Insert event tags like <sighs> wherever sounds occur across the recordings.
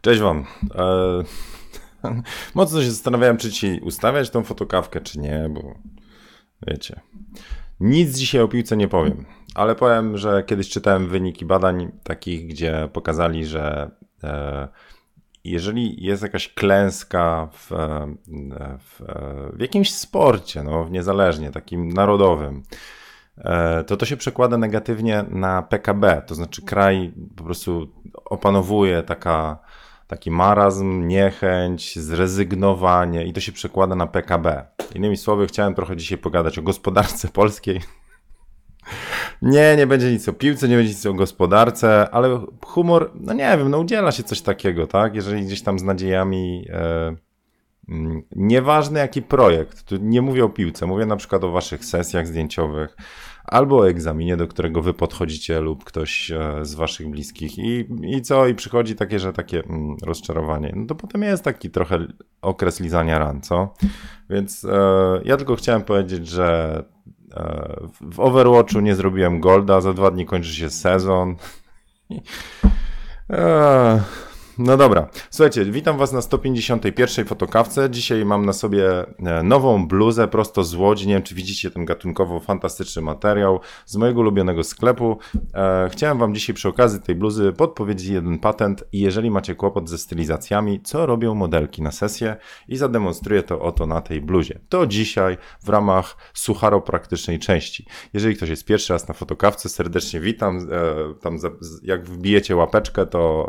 Cześć wam. E, <laughs> mocno się zastanawiałem, czy ci ustawiać tą fotokawkę, czy nie, bo wiecie. Nic dzisiaj o piłce nie powiem, ale powiem, że kiedyś czytałem wyniki badań takich, gdzie pokazali, że e, jeżeli jest jakaś klęska w, e, w, e, w jakimś sporcie, no, niezależnie, takim narodowym, to to się przekłada negatywnie na PKB, to znaczy kraj po prostu opanowuje taka taki marazm, niechęć, zrezygnowanie i to się przekłada na PKB. Innymi słowy, chciałem trochę dzisiaj pogadać o gospodarce <laughs> polskiej. Nie, nie będzie nic o piłce, nie będzie nic o gospodarce, ale humor, no nie wiem, no udziela się coś takiego, tak? Jeżeli gdzieś tam z nadziejami. E, mm, nieważny jaki projekt, tu nie mówię o piłce, mówię na przykład o waszych sesjach zdjęciowych, albo o egzaminie, do którego wy podchodzicie lub ktoś e, z waszych bliskich i, i co, i przychodzi takie, że takie mm, rozczarowanie. No to potem jest taki trochę okres lizania ran, co? Więc e, ja tylko chciałem powiedzieć, że e, w Overwatchu nie zrobiłem golda, za dwa dni kończy się sezon. <laughs> e, no dobra. Słuchajcie, witam Was na 151. fotokawce. Dzisiaj mam na sobie e, nową bluzę prosto z Łodzi. Nie wiem, czy widzicie ten gatunkowo fantastyczny materiał z mojego ulubionego sklepu. E, chciałem Wam dzisiaj przy okazji tej bluzy podpowiedzieć jeden patent i jeżeli macie kłopot ze stylizacjami, co robią modelki na sesję i zademonstruję to oto na tej bluzie. To dzisiaj w ramach sucharo-praktycznej części. Jeżeli ktoś jest pierwszy raz na fotokawce, serdecznie witam. E, tam jak wbijecie łapeczkę, to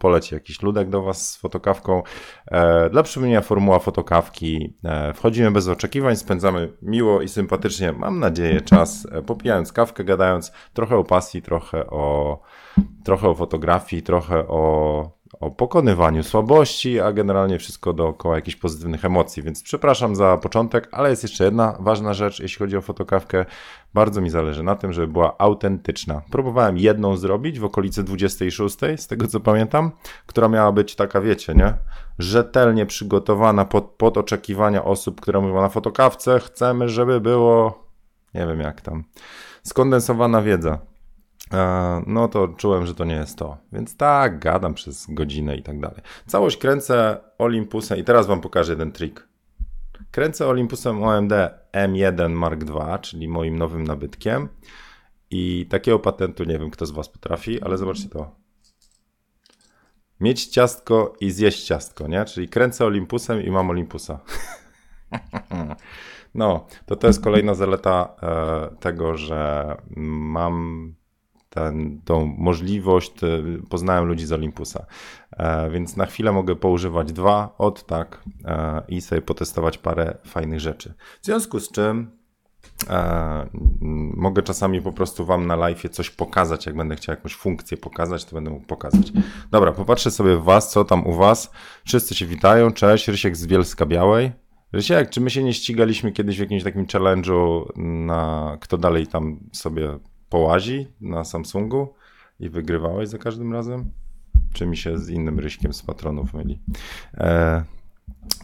polecie. jakiś jakiś ludek do Was z fotokawką. E, dla przypomnienia, formuła fotokawki. E, wchodzimy bez oczekiwań, spędzamy miło i sympatycznie, mam nadzieję, czas e, popijając kawkę, gadając trochę o pasji, trochę o, trochę o fotografii, trochę o o pokonywaniu słabości, a generalnie wszystko dookoła jakichś pozytywnych emocji. Więc przepraszam za początek, ale jest jeszcze jedna ważna rzecz, jeśli chodzi o fotokawkę. Bardzo mi zależy na tym, żeby była autentyczna. Próbowałem jedną zrobić w okolicy 26, z tego co pamiętam, która miała być taka, wiecie, nie? Rzetelnie przygotowana pod, pod oczekiwania osób, które mówią na fotokawce, chcemy, żeby było, nie wiem jak tam, skondensowana wiedza. E, no to czułem, że to nie jest to. Więc tak, gadam przez godzinę i tak dalej. Całość kręcę Olympusem i teraz wam pokażę jeden trik. Kręcę Olympusem OMD M1 Mark II, czyli moim nowym nabytkiem. I takiego patentu nie wiem, kto z was potrafi, ale zobaczcie to. Mieć ciastko i zjeść ciastko, nie? Czyli kręcę Olympusem i mam Olympusa. <laughs> No, to to jest kolejna zaleta e, tego, że mam ten, tą możliwość, e, poznałem ludzi z Olympusa. E, więc na chwilę mogę poużywać dwa od tak e, i sobie potestować parę fajnych rzeczy. W związku z czym mogę czasami po prostu Wam na live coś pokazać. Jak będę chciał jakąś funkcję pokazać, to będę mógł pokazać. Dobra, popatrzę sobie w Was, co tam u Was. Wszyscy się witają. Cześć, Rysiek z Bielska Białej. Rysiek, czy my się nie ścigaliśmy kiedyś w jakimś takim challenge'u na kto dalej tam sobie połazi na Samsungu i wygrywałeś za każdym razem? Czy mi się z innym ryśkiem z patronów myli? E,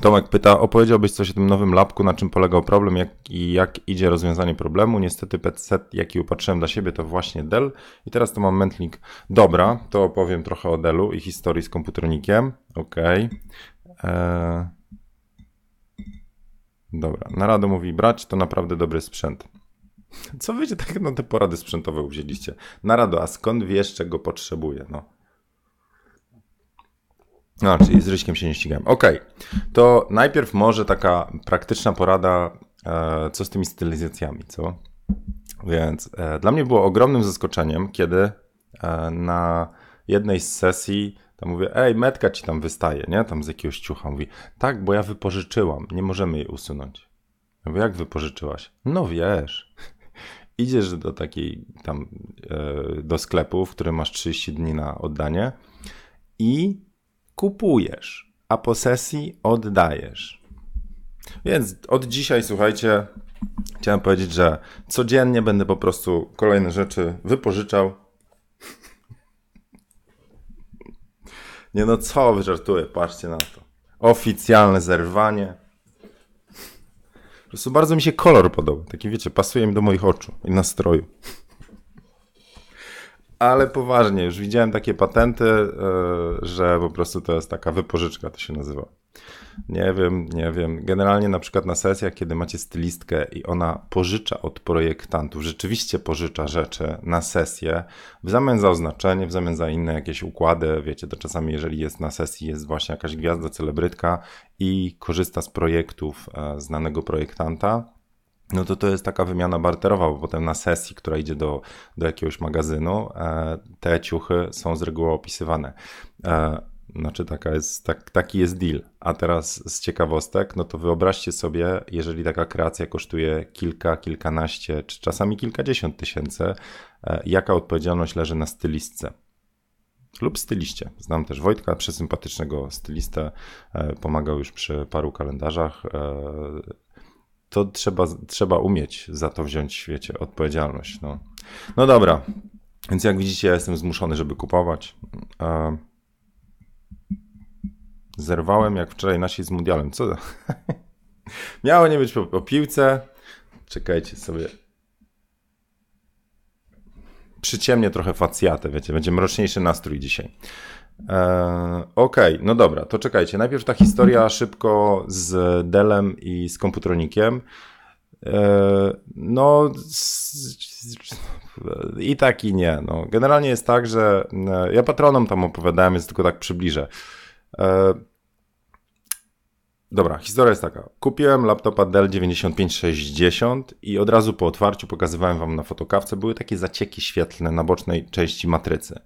Tomek pyta, opowiedziałbyś coś o tym nowym lapku, na czym polegał problem jak, i jak idzie rozwiązanie problemu. Niestety PC, jaki upatrzyłem dla siebie, to właśnie Dell. I teraz to mam mętlik. Dobra, to opowiem trochę o Dellu i historii z komputernikiem. Okej. Okay. E, dobra, narado mówi brać, to naprawdę dobry sprzęt. Co wycie tak na te porady sprzętowe wzięliście? Narado, a skąd wiesz, czego potrzebuje? No. A, czyli z ryśkiem się nie ścigałem. Okej, okay. to najpierw może taka praktyczna porada, e, co z tymi stylizacjami, co? Więc e, dla mnie było ogromnym zaskoczeniem, kiedy e, na jednej z sesji tam mówię, ej, metka ci tam wystaje, nie? Tam z jakiegoś ciucha. Mówi, tak, bo ja wypożyczyłam, nie możemy jej usunąć. mówię, jak wypożyczyłaś? No wiesz idziesz do takiej tam, e, do sklepu, w którym masz 30 dni na oddanie i kupujesz, a po sesji oddajesz. Więc od dzisiaj, słuchajcie, chciałem powiedzieć, że codziennie będę po prostu kolejne rzeczy wypożyczał. Nie no, co wy patrzcie na to. Oficjalne zerwanie prostu bardzo mi się kolor podobał. Taki wiecie, pasuje mi do moich oczu i nastroju. Ale poważnie, już widziałem takie patenty, e, że po prostu to jest taka wypożyczka, to się nazywa. Nie wiem, nie wiem. Generalnie na przykład na sesjach, kiedy macie stylistkę i ona pożycza od projektantów, rzeczywiście pożycza rzeczy na sesję, w zamian za oznaczenie, w zamian za inne jakieś układy, wiecie, to czasami jeżeli jest na sesji, jest właśnie jakaś gwiazda, celebrytka i korzysta z projektów e, znanego projektanta, no to to jest taka wymiana barterowa, bo potem na sesji, która idzie do, do jakiegoś magazynu, e, te ciuchy są z reguły opisywane. E, znaczy taka jest, tak, taki jest deal. A teraz z ciekawostek, no to wyobraźcie sobie, jeżeli taka kreacja kosztuje kilka, kilkanaście, czy czasami kilkadziesiąt tysięcy, e, jaka odpowiedzialność leży na stylistce? lub styliście. Znam też Wojtka, przesympatycznego stylistę, e, pomagał już przy paru kalendarzach. E, to trzeba, trzeba umieć za to wziąć, wiecie, odpowiedzialność. No, no dobra, więc jak widzicie, ja jestem zmuszony, żeby kupować. Zerwałem jak wczoraj nasi z mundialem. Co za... <laughs> Miało nie być po piłce. Czekajcie sobie. Przyciemnie trochę facjatę, wiecie, będzie mroczniejszy nastrój dzisiaj. ok e, Okej, okay, no dobra, to czekajcie. Najpierw ta historia szybko z Delem i z komputronikiem. E, no, i tak i nie. No, generalnie jest tak, że e, ja patronom tam opowiadałem, więc tylko tak przybliżę. E, dobra, historia jest taka. Kupiłem laptopa Dell 9560 i od razu po otwarciu pokazywałem wam na fotokawce, były takie zacieki świetlne na bocznej części matrycy.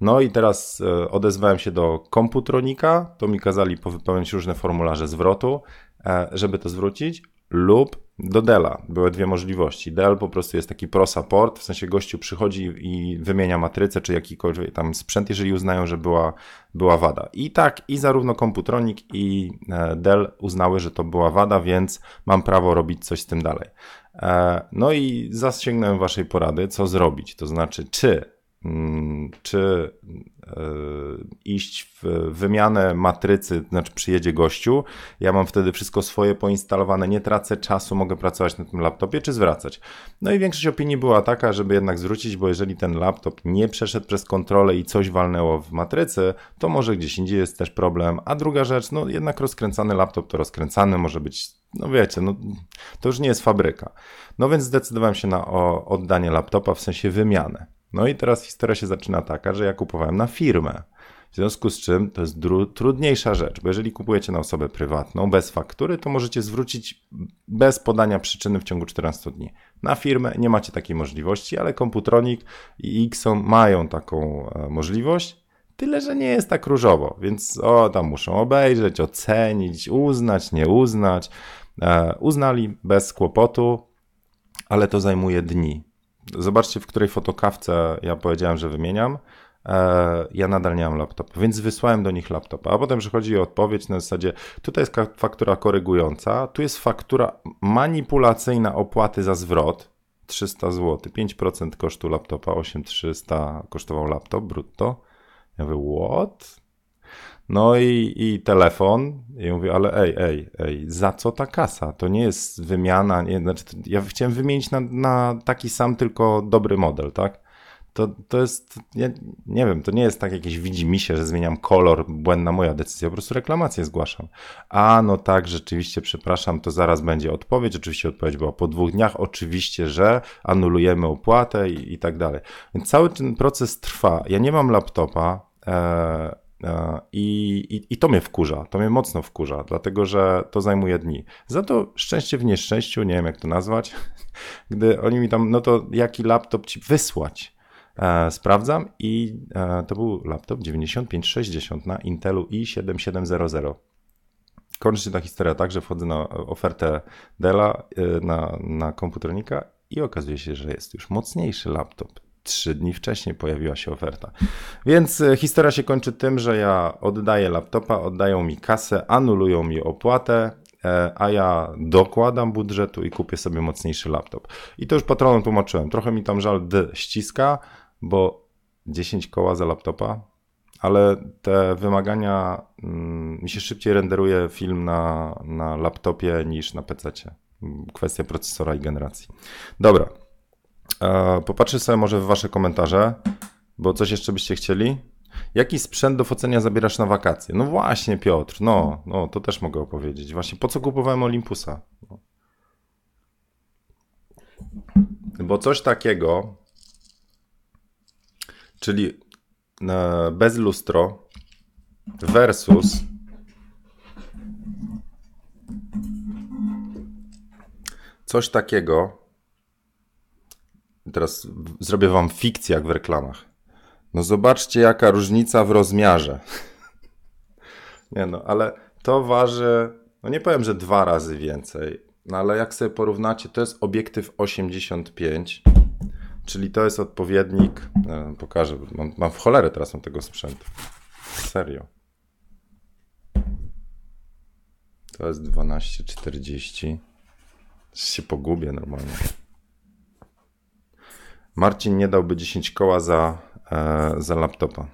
No i teraz e, odezwałem się do komputronika, to mi kazali powypełnić różne formularze zwrotu, e, żeby to zwrócić, lub do Dela były dwie możliwości. Dell po prostu jest taki pro-support, w sensie gościu przychodzi i wymienia matrycę czy jakikolwiek tam sprzęt, jeżeli uznają, że była, była wada. I tak, i zarówno Komputronik i e, Dell uznały, że to była wada, więc mam prawo robić coś z tym dalej. E, no i zasięgnąłem waszej porady, co zrobić. To znaczy, czy Mm, czy e, iść w wymianę matrycy, znaczy przyjedzie gościu, ja mam wtedy wszystko swoje poinstalowane, nie tracę czasu, mogę pracować na tym laptopie, czy zwracać. No i większość opinii była taka, żeby jednak zwrócić, bo jeżeli ten laptop nie przeszedł przez kontrolę i coś walnęło w matrycy, to może gdzieś indziej jest też problem. A druga rzecz, no jednak rozkręcany laptop to rozkręcany, może być, no wiecie, no, to już nie jest fabryka. No więc zdecydowałem się na oddanie laptopa, w sensie wymianę. No i teraz historia się zaczyna taka, że ja kupowałem na firmę. W związku z czym to jest trudniejsza rzecz, bo jeżeli kupujecie na osobę prywatną bez faktury, to możecie zwrócić bez podania przyczyny w ciągu 14 dni. Na firmę nie macie takiej możliwości, ale Komputronik i Xon mają taką e, możliwość. Tyle, że nie jest tak różowo, więc o, tam muszą obejrzeć, ocenić, uznać, nie uznać. E, uznali bez kłopotu, ale to zajmuje dni. Zobaczcie, w której fotokawce ja powiedziałem, że wymieniam. E, ja nadal nie mam laptopa, więc wysłałem do nich laptopa. A potem przychodzi odpowiedź na zasadzie: tutaj jest faktura korygująca, tu jest faktura manipulacyjna opłaty za zwrot 300 zł, 5% kosztu laptopa, 8300 kosztował laptop brutto. Ja mówię: What? No i, i telefon, i mówię, ale ej, ej, ej, za co ta kasa? To nie jest wymiana, nie, znaczy, ja chciałem wymienić na, na taki sam, tylko dobry model, tak? to, to jest, ja nie wiem, to nie jest tak jakieś się, że zmieniam kolor, błędna moja decyzja, po prostu reklamację zgłaszam. A no tak, rzeczywiście, przepraszam, to zaraz będzie odpowiedź, oczywiście odpowiedź była po dwóch dniach, oczywiście, że anulujemy opłatę i, i tak dalej. Więc cały ten proces trwa. Ja nie mam laptopa, e, E, I, i, I, to mnie wkurza, to mnie mocno wkurza, dlatego że to zajmuje dni. Za to szczęście w nieszczęściu, nie wiem jak to nazwać, <laughs> gdy oni mi tam, no to jaki laptop ci wysłać? E, sprawdzam i e, to był laptop 9560 na Intelu i7700. Kończy się ta historia tak, że wchodzę na ofertę Della e, na, na komputernika i okazuje się, że jest już mocniejszy laptop trzy dni wcześniej pojawiła się oferta. Więc e, historia się kończy tym, że ja oddaję laptopa, oddają mi kasę, anulują mi opłatę, e, a ja dokładam budżetu i kupię sobie mocniejszy laptop. I to już patronom tłumaczyłem. Trochę mi tam żal d ściska, bo 10 koła za laptopa, ale te wymagania mm, mi się szybciej renderuje film na, na laptopie niż na PC. Kwestia procesora i generacji. Dobra, E, Popatrzę sobie może w wasze komentarze, bo coś jeszcze byście chcieli. Jaki sprzęt do focenia zabierasz na wakacje? No właśnie, Piotr, no, no to też mogę opowiedzieć. Właśnie po co kupowałem Olympusa? No. Bo coś takiego, czyli e, bez lustro versus coś takiego, Teraz zrobię wam fikcję jak w reklamach. No zobaczcie, jaka różnica w rozmiarze. <laughs> nie no, ale to waży, no nie powiem, że dwa razy więcej, no ale jak sobie porównacie, to jest obiektyw 85, czyli to jest odpowiednik, e, pokażę, mam, mam w cholerę teraz mam tego sprzętu. Serio. To jest 1240. Się pogubię normalnie. Marcin nie dałby 10 koła za, e, za laptopa.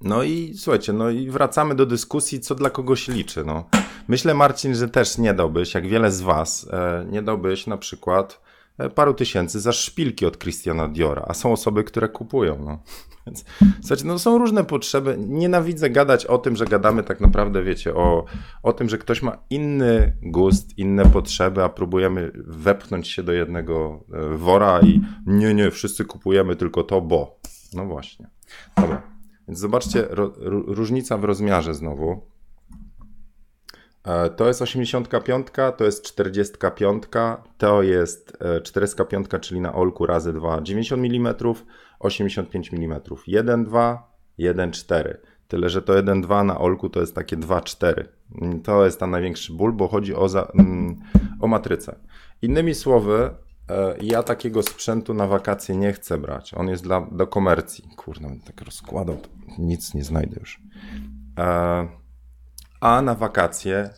No i słuchajcie, no i wracamy do dyskusji, co dla kogoś liczy. No. Myślę, Marcin, że też nie dałbyś, jak wiele z Was, e, nie dałbyś na przykład E, paru tysięcy za szpilki od Christiana Diora, a są osoby, które kupują. No. <laughs> Więc, słuchajcie, no są różne potrzeby. Nienawidzę gadać o tym, że gadamy tak naprawdę, wiecie, o, o tym, że ktoś ma inny gust, inne potrzeby, a próbujemy wepchnąć się do jednego e, wora i nie, nie, wszyscy kupujemy tylko to, bo. No właśnie. Dobra. Więc zobaczcie, ro, różnica w rozmiarze znowu. E, to jest 85, to jest 45, to jest 45, e, czyli na olku razy 2, 90 mm, 85 mm, 1, 2, 1, 4. Tyle, że to 1, 2 na olku to jest takie 2, 4. Mm, to jest ten największy ból, bo chodzi o, za, mm, o matrycę. Innymi słowy, e, ja takiego sprzętu na wakacje nie chcę brać. On jest dla, do komercji. Kurde, tak rozkładał, nic nie znajdę już. E a na wakacje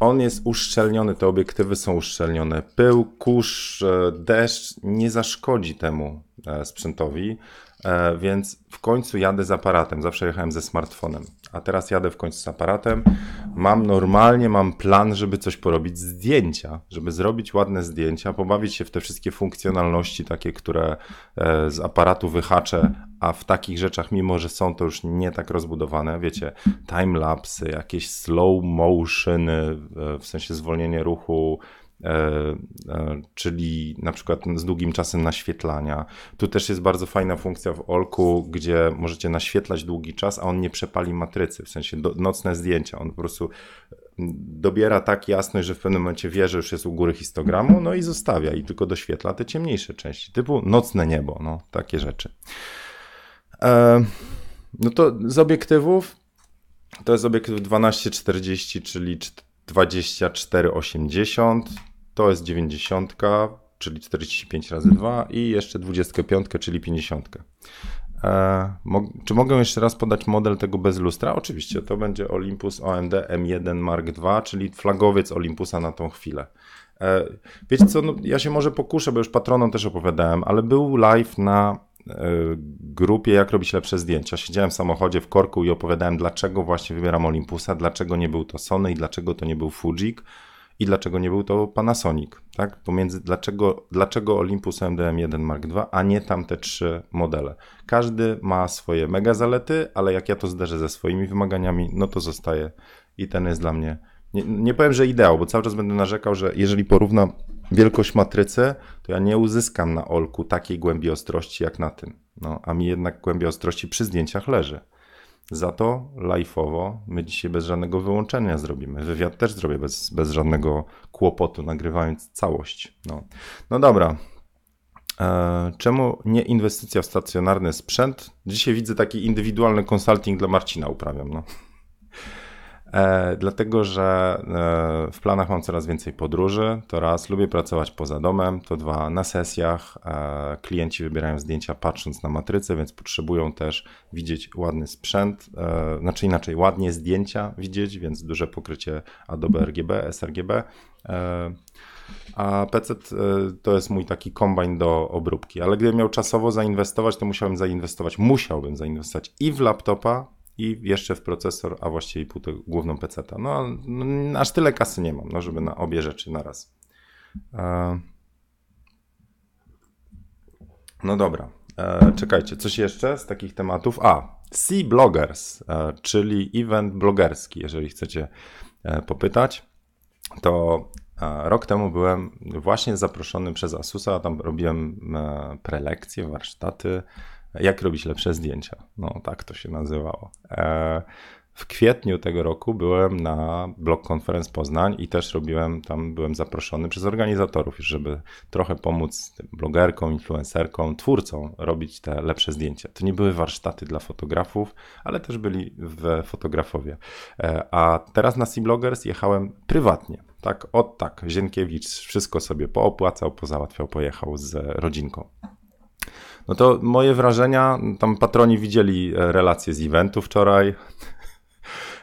on jest uszczelniony, te obiektywy są uszczelnione. Pył, kurz, e, deszcz nie zaszkodzi temu e, sprzętowi. E, więc w końcu jadę z aparatem. Zawsze jechałem ze smartfonem, a teraz jadę w końcu z aparatem. Mam normalnie, mam plan, żeby coś porobić, zdjęcia, żeby zrobić ładne zdjęcia, pobawić się w te wszystkie funkcjonalności takie, które e, z aparatu wyhaczę, a w takich rzeczach, mimo że są to już nie tak rozbudowane, wiecie, timelapsy, jakieś slow motiony, e, w sensie zwolnienie ruchu, E, e, czyli na przykład z długim czasem naświetlania. Tu też jest bardzo fajna funkcja w Olku, gdzie możecie naświetlać długi czas, a on nie przepali matrycy, w sensie do, nocne zdjęcia. On po prostu mm, dobiera tak jasność, że w pewnym momencie wie, że już jest u góry histogramu, no i zostawia i tylko doświetla te ciemniejsze części, typu nocne niebo, no takie rzeczy. E, no to z obiektywów, to jest obiektyw 1240, czyli 24,80 to jest 90, czyli 45 razy 2 i jeszcze 25, czyli 50. E, mo czy mogę jeszcze raz podać model tego bez lustra? Oczywiście, to będzie Olympus OMD M1 Mark II, czyli flagowiec Olympusa na tą chwilę. E, wiecie co, no, ja się może pokuszę, bo już patronom też opowiadałem, ale był live na E, grupie, jak robić lepsze zdjęcia. Siedziałem w samochodzie w korku i opowiadałem, dlaczego właśnie wybieram Olympusa, dlaczego nie był to Sony i dlaczego to nie był Fujik i dlaczego nie był to Panasonic. Tak? Pomiędzy dlaczego, dlaczego Olympus MDM1 Mark II, a nie tamte trzy modele. Każdy ma swoje mega zalety, ale jak ja to zderzę ze swoimi wymaganiami, no to zostaje i ten jest dla mnie. Nie, nie powiem, że ideał, bo cały czas będę narzekał, że jeżeli porównam wielkość matrycy, to ja nie uzyskam na olku takiej głębi ostrości jak na tym. No, a mi jednak głębia ostrości przy zdjęciach leży. Za to live'owo my dzisiaj bez żadnego wyłączenia zrobimy. Wywiad też zrobię bez, bez żadnego kłopotu, nagrywając całość. No, no dobra. E, czemu nie inwestycja w stacjonarny sprzęt? Dzisiaj widzę taki indywidualny konsulting dla Marcina uprawiam. No. E, dlatego, że e, w planach mam coraz więcej podróży. To raz, lubię pracować poza domem, to dwa, na sesjach. E, klienci wybierają zdjęcia patrząc na matrycę, więc potrzebują też widzieć ładny sprzęt, e, znaczy inaczej, ładnie zdjęcia widzieć, więc duże pokrycie Adobe RGB, sRGB. E, a PC e, to jest mój taki kombajn do obróbki, ale gdybym miał czasowo zainwestować, to musiałem zainwestować, musiałbym zainwestować i w laptopa, i jeszcze w procesor, a właściwie pół główną pc -ta. No, aż tyle kasy nie mam, no, żeby na obie rzeczy na raz. E, no dobra, e, czekajcie, coś jeszcze z takich tematów? A, Sea Bloggers, e, czyli event blogerski, jeżeli chcecie popytać, to Rok temu byłem właśnie zaproszony przez Asusa, tam robiłem prelekcje, warsztaty, jak robić lepsze zdjęcia? No, tak to się nazywało. E, w kwietniu tego roku byłem na Blog Conference Poznań i też robiłem, tam byłem zaproszony przez organizatorów, żeby trochę pomóc blogerkom, influencerkom, twórcom robić te lepsze zdjęcia. To nie były warsztaty dla fotografów, ale też byli w fotografowie. E, a teraz na Seablogers jechałem prywatnie. Tak, od tak, Zienkiewicz wszystko sobie poopłacał, pozałatwiał, pojechał z rodzinką. No to moje wrażenia, tam patroni widzieli e, relacje z eventu wczoraj. <laughs>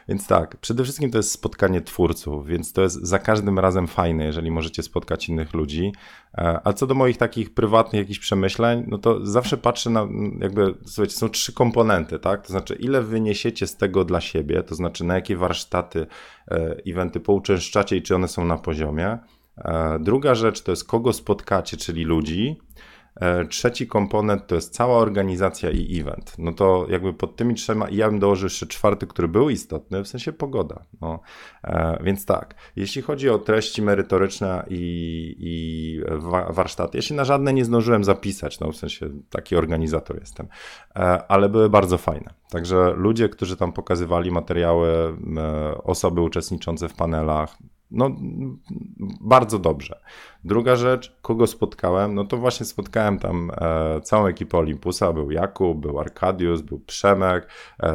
Więc tak, przede wszystkim to jest spotkanie twórców, więc to jest za każdym razem fajne, jeżeli możecie spotkać innych ludzi. E, a co do moich takich prywatnych jakichś przemyśleń, no to zawsze patrzę na, jakby, słuchajcie, są trzy komponenty, tak? To znaczy, ile wyniesiecie z tego dla siebie, to znaczy, na jakie warsztaty, e, eventy pouczęszczacie i czy one są na poziomie. Druga rzecz to jest, kogo spotkacie, czyli ludzi. E, trzeci komponent to jest cała organizacja i event. No to jakby pod tymi trzema, i ja bym dołożył jeszcze czwarty, który był istotny, w sensie pogoda. No, e, więc tak, jeśli chodzi o treści merytoryczne i, i warsztaty, ja się na żadne nie zdążyłem zapisać, no w sensie taki organizator jestem, e, ale były bardzo fajne. Także ludzie, którzy tam pokazywali materiały, osoby uczestniczące w panelach, no, bardzo dobrze. Druga rzecz, kogo spotkałem, no to właśnie spotkałem tam e, całą ekipę Olympusa, był Jakub, był Arkadiusz, był Przemek, e,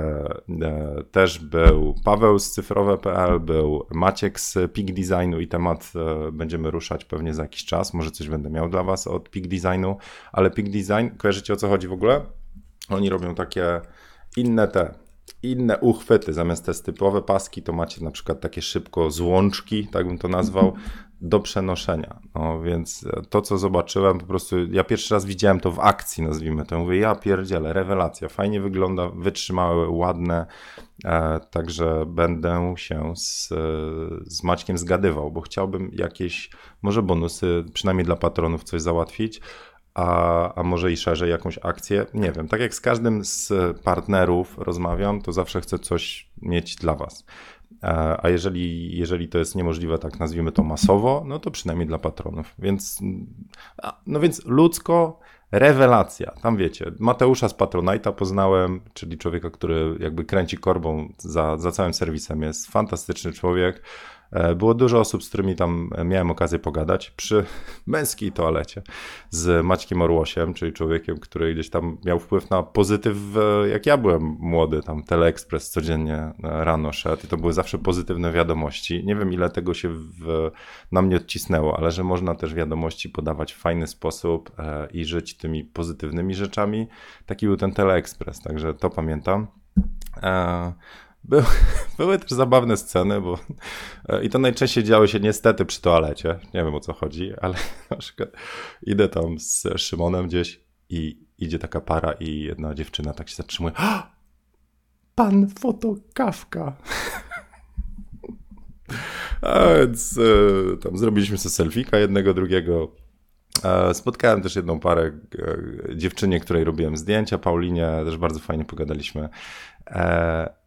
e, też był Paweł z cyfrowe.pl, był Maciek z Pig Designu i temat e, będziemy ruszać pewnie za jakiś czas, może coś będę miał dla was od Pig Designu, ale Pig Design, kojarzycie o co chodzi w ogóle? Oni robią takie inne te inne uchwyty. Zamiast te typowe paski, to macie na przykład takie szybko złączki, tak bym to nazwał, mhm. do przenoszenia. No więc to, co zobaczyłem, po prostu ja pierwszy raz widziałem to w akcji, nazwijmy to. Mówię, ja pierdzielę, rewelacja, fajnie wygląda, wytrzymałe, ładne, e, także będę się z, z Maćkiem zgadywał, bo chciałbym jakieś, może bonusy, przynajmniej dla patronów coś załatwić, a, a może i szerzej jakąś akcję. Nie wiem, tak jak z każdym z partnerów rozmawiam, to zawsze chcę coś mieć dla Was. E, a jeżeli, jeżeli to jest niemożliwe, tak nazwijmy to masowo, no to przynajmniej dla patronów. Więc, no więc ludzko, rewelacja. Tam wiecie, Mateusza z Patronite'a poznałem, czyli człowieka, który jakby kręci korbą za, za całym serwisem. Jest fantastyczny człowiek. E, było dużo osób, z którymi tam e, miałem okazję pogadać przy <laughs> męskiej toalecie z Maćkiem Orłosiem, czyli człowiekiem, który gdzieś tam miał wpływ na pozytyw, e, jak ja byłem młody, tam Teleexpress codziennie rano szedł i to były zawsze pozytywne wiadomości. Nie wiem, ile tego się w, na mnie odcisnęło, ale że można też wiadomości podawać w fajny sposób i żyć tymi pozytywnymi rzeczami. Taki był ten Teleexpress, także to pamiętam. <laughs> były też zabawne sceny, bo e, i to najczęściej działy się niestety przy toalecie. Nie wiem o co chodzi, ale <laughs> na przykład idę tam z Szymonem gdzieś i idzie taka para i jedna dziewczyna tak się zatrzymuje. <gasps> Pan fotokawka. <laughs> A więc e, tam zrobiliśmy sobie selfieka jednego, drugiego. E, spotkałem też jedną parę e, dziewczynie, której robiłem zdjęcia, Paulinie, też bardzo fajnie pogadaliśmy. E,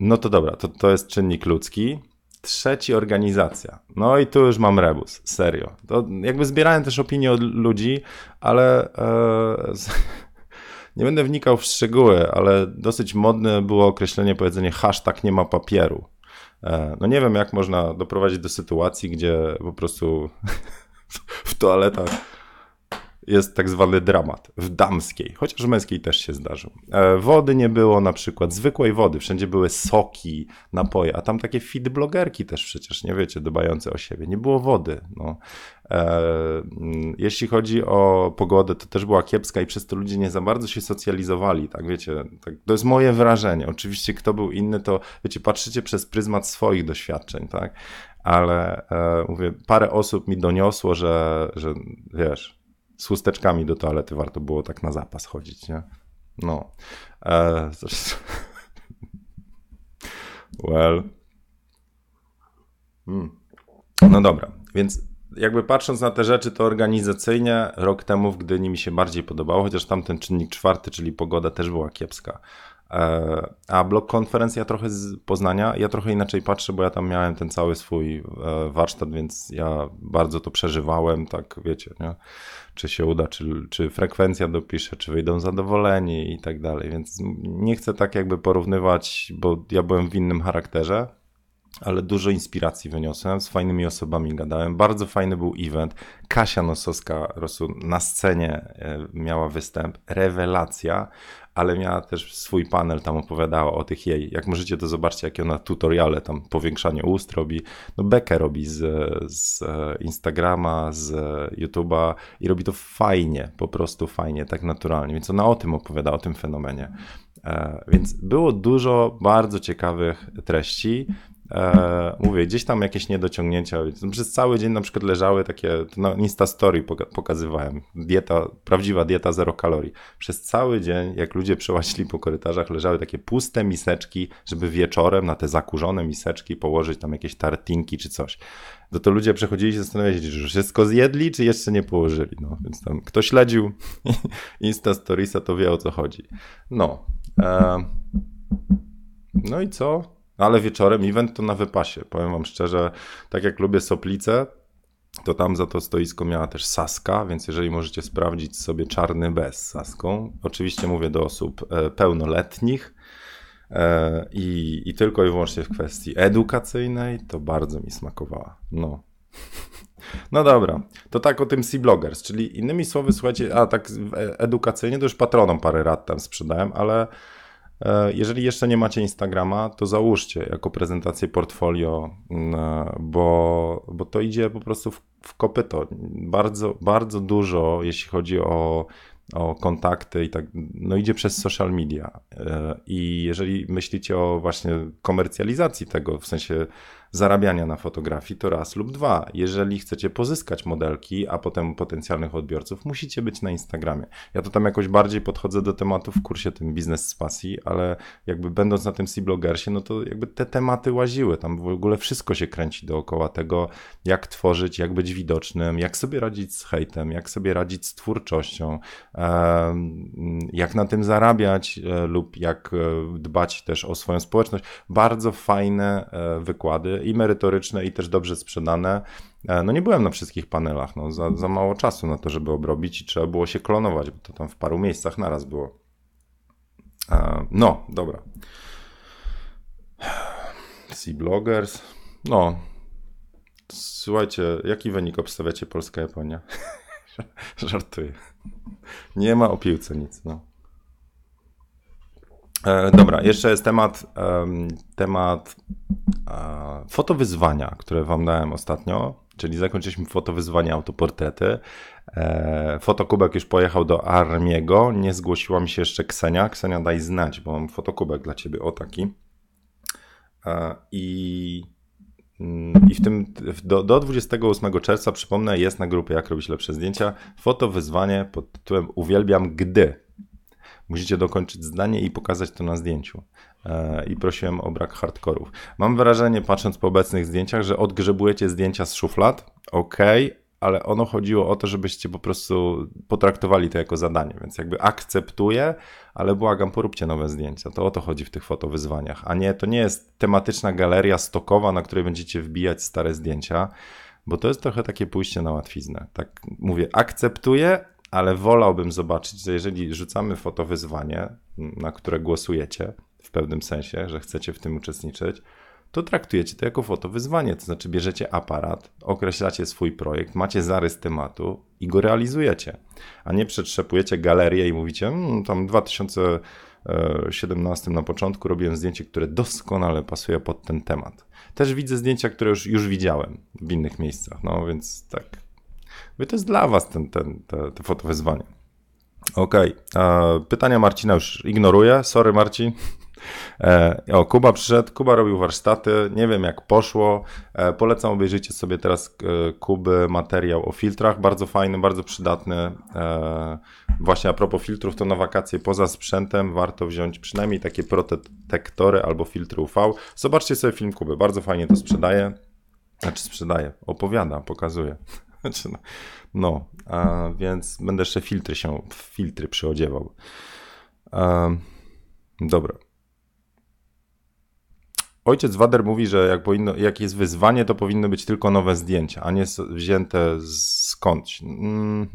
no to dobra, to, to jest czynnik ludzki. Trzeci organizacja. No i tu już mam rebus, serio. To jakby zbierałem też opinie od ludzi, ale e, <laughs> nie będę wnikał w szczegóły, ale dosyć modne było określenie, powiedzenie hashtag nie ma papieru. E, no nie wiem, jak można doprowadzić do sytuacji, gdzie po prostu <laughs> w toaletach jest tak zwany dramat w damskiej, chociaż w męskiej też się zdarzył. E, wody nie było na przykład, zwykłej wody, wszędzie były soki, napoje, a tam takie feed blogerki też przecież, nie wiecie, dbające o siebie. Nie było wody. No. E, mm, jeśli chodzi o pogodę, to też była kiepska i przez to ludzie nie za bardzo się socjalizowali, tak wiecie, tak, to jest moje wrażenie. Oczywiście kto był inny, to wiecie, patrzycie przez pryzmat swoich doświadczeń, tak? Ale e, mówię, parę osób mi doniosło, że, że wiesz, z chusteczkami do toalety warto było tak na zapas chodzić, nie? No. E, <laughs> Well. Hmm. No dobra, więc jakby patrząc na te rzeczy, to organizacyjnie rok temu w Gdyni mi się bardziej podobało, chociaż tamten czynnik czwarty, czyli pogoda też była kiepska. E, a blog konferencja trochę z Poznania, ja trochę inaczej patrzę, bo ja tam miałem ten cały swój e, warsztat, więc ja bardzo to przeżywałem, tak wiecie, nie? czy się uda, czy, czy frekwencja dopisze, czy wyjdą zadowoleni i tak dalej. Więc nie chcę tak jakby porównywać, bo ja byłem w innym charakterze, ale dużo inspiracji wyniosłem, z fajnymi osobami gadałem. Bardzo fajny był event. Kasia Nosowska prostu na scenie e, miała występ. Rewelacja ale miała też swój panel, tam opowiadała o tych jej. Jak możecie, to zobaczcie, jakie ona tutoriale tam powiększanie ust robi. No Bekę robi z, z e, Instagrama, z e, YouTube'a i robi to fajnie, po prostu fajnie, tak naturalnie. Więc ona o tym opowiada, o tym fenomenie. E, więc było dużo bardzo ciekawych treści. E, mówię, gdzieś tam jakieś niedociągnięcia. Przez cały dzień na przykład leżały takie, no Insta Story pokazywałem, dieta, prawdziwa dieta zero kalorii. Przez cały dzień, jak ludzie przełaźli po korytarzach, leżały takie puste miseczki, żeby wieczorem na te zakurzone miseczki położyć tam jakieś tartinki czy coś. No to ludzie przechodzili się zastanawiali, czy już wszystko zjedli, czy jeszcze nie położyli. No, więc tam kto śledził <laughs> Insta Storiesa, to wie o co chodzi. No. E, no i co? ale wieczorem event to na wypasie. Powiem wam szczerze, tak jak lubię soplice, to tam za to stoisko miała też Saska, więc jeżeli możecie sprawdzić sobie czarny bez Saską, oczywiście mówię do osób e, pełnoletnich e, i, i tylko i wyłącznie w kwestii edukacyjnej, to bardzo mi smakowała. No. No dobra, to tak o tym C-Bloggers, czyli innymi słowy, słuchajcie, a tak edukacyjnie to już patronom parę rad tam sprzedałem, ale E, jeżeli jeszcze nie macie Instagrama, to załóżcie jako prezentację portfolio, mm, e, bo, bo to idzie po prostu w, w kopyto. Bardzo, bardzo dużo, jeśli chodzi o, o kontakty i tak, no idzie przez social media. E, I jeżeli myślicie o właśnie komercjalizacji tego, w sensie zarabiania na fotografii, to raz lub dwa. Jeżeli chcecie pozyskać modelki, a potem potencjalnych odbiorców, musicie być na Instagramie. Ja to tam jakoś bardziej podchodzę do tematów w kursie tym biznes z pasji, ale jakby będąc na tym C-blogersie, no to jakby te tematy łaziły. Tam w ogóle wszystko się kręci dookoła tego, jak tworzyć, jak być widocznym, jak sobie radzić z hejtem, jak sobie radzić z twórczością, jak na tym zarabiać e, lub jak e, dbać też o swoją społeczność. Bardzo fajne e, wykłady i merytoryczne, i też dobrze sprzedane. E, no nie byłem na wszystkich panelach, no za, za mało czasu na to, żeby obrobić i trzeba było się klonować, bo to tam w paru miejscach naraz było. E, no, dobra. C-Bloggers. No, słuchajcie, jaki wynik obstawiacie Polska-Japonia? <laughs> Żartuję. Nie ma o piłce nic, no. E, dobra, jeszcze jest temat, temat e, fotowyzwania, które Wam dałem ostatnio, czyli zakończyliśmy fotowyzwanie autoportrety. E, fotokubek już pojechał do Armiego, nie zgłosiła mi się jeszcze Ksenia. Ksenia, daj znać, bo mam fotokubek dla Ciebie, o taki. I, mm, i w tym do, do 28 czerwca, przypomnę, jest na grupie Jak robić lepsze zdjęcia fotowyzwanie pod tytułem Uwielbiam gdy musicie dokończyć zdanie i pokazać to na zdjęciu. E, I prosiłem o brak hardkorów. Mam wrażenie, patrząc po obecnych zdjęciach, że odgrzebujecie zdjęcia z szuflad, ok, ale ono chodziło o to, żebyście po prostu potraktowali to jako zadanie, więc jakby akceptuję, ale błagam, poróbcie nowe zdjęcia. To o to chodzi w tych fotowyzwaniach, a nie, to nie jest tematyczna galeria stokowa, na której będziecie wbijać stare zdjęcia bo to jest trochę takie pójście na łatwiznę. Tak mówię, akceptuję, ale wolałbym zobaczyć, że jeżeli rzucamy fotowyzwanie, na które głosujecie w pewnym sensie, że chcecie w tym uczestniczyć, to traktujecie to jako fotowyzwanie, to znaczy bierzecie aparat, określacie swój projekt, macie zarys tematu i go realizujecie, a nie przetrzepujecie galerię i mówicie, mm, tam 2017 na początku robiłem zdjęcie, które doskonale pasuje pod ten temat. Też widzę zdjęcia, które już, już widziałem w innych miejscach, no więc tak, Mówię, to jest dla was ten, ten, te, te fotowyzwanie. Okej, okay. pytania Marcina już ignoruję, sorry Marcin. E, o, Kuba przyszedł, Kuba robił warsztaty, nie wiem jak poszło. E, polecam obejrzyjcie sobie teraz e, Kuby materiał o filtrach, bardzo fajny, bardzo przydatny. E, właśnie a propos filtrów, to na wakacje poza sprzętem warto wziąć przynajmniej takie protektory albo filtry UV. Zobaczcie sobie film Kuby, bardzo fajnie to sprzedaje. Znaczy sprzedaje, opowiada, pokazuje. Znaczy, no, no a, więc będę jeszcze filtry się, filtry przyodziewał. A, dobra. Ojciec Wader mówi, że jak, powinno, jak jest wyzwanie, to powinno być tylko nowe zdjęcia, a nie wzięte skądś. Mm,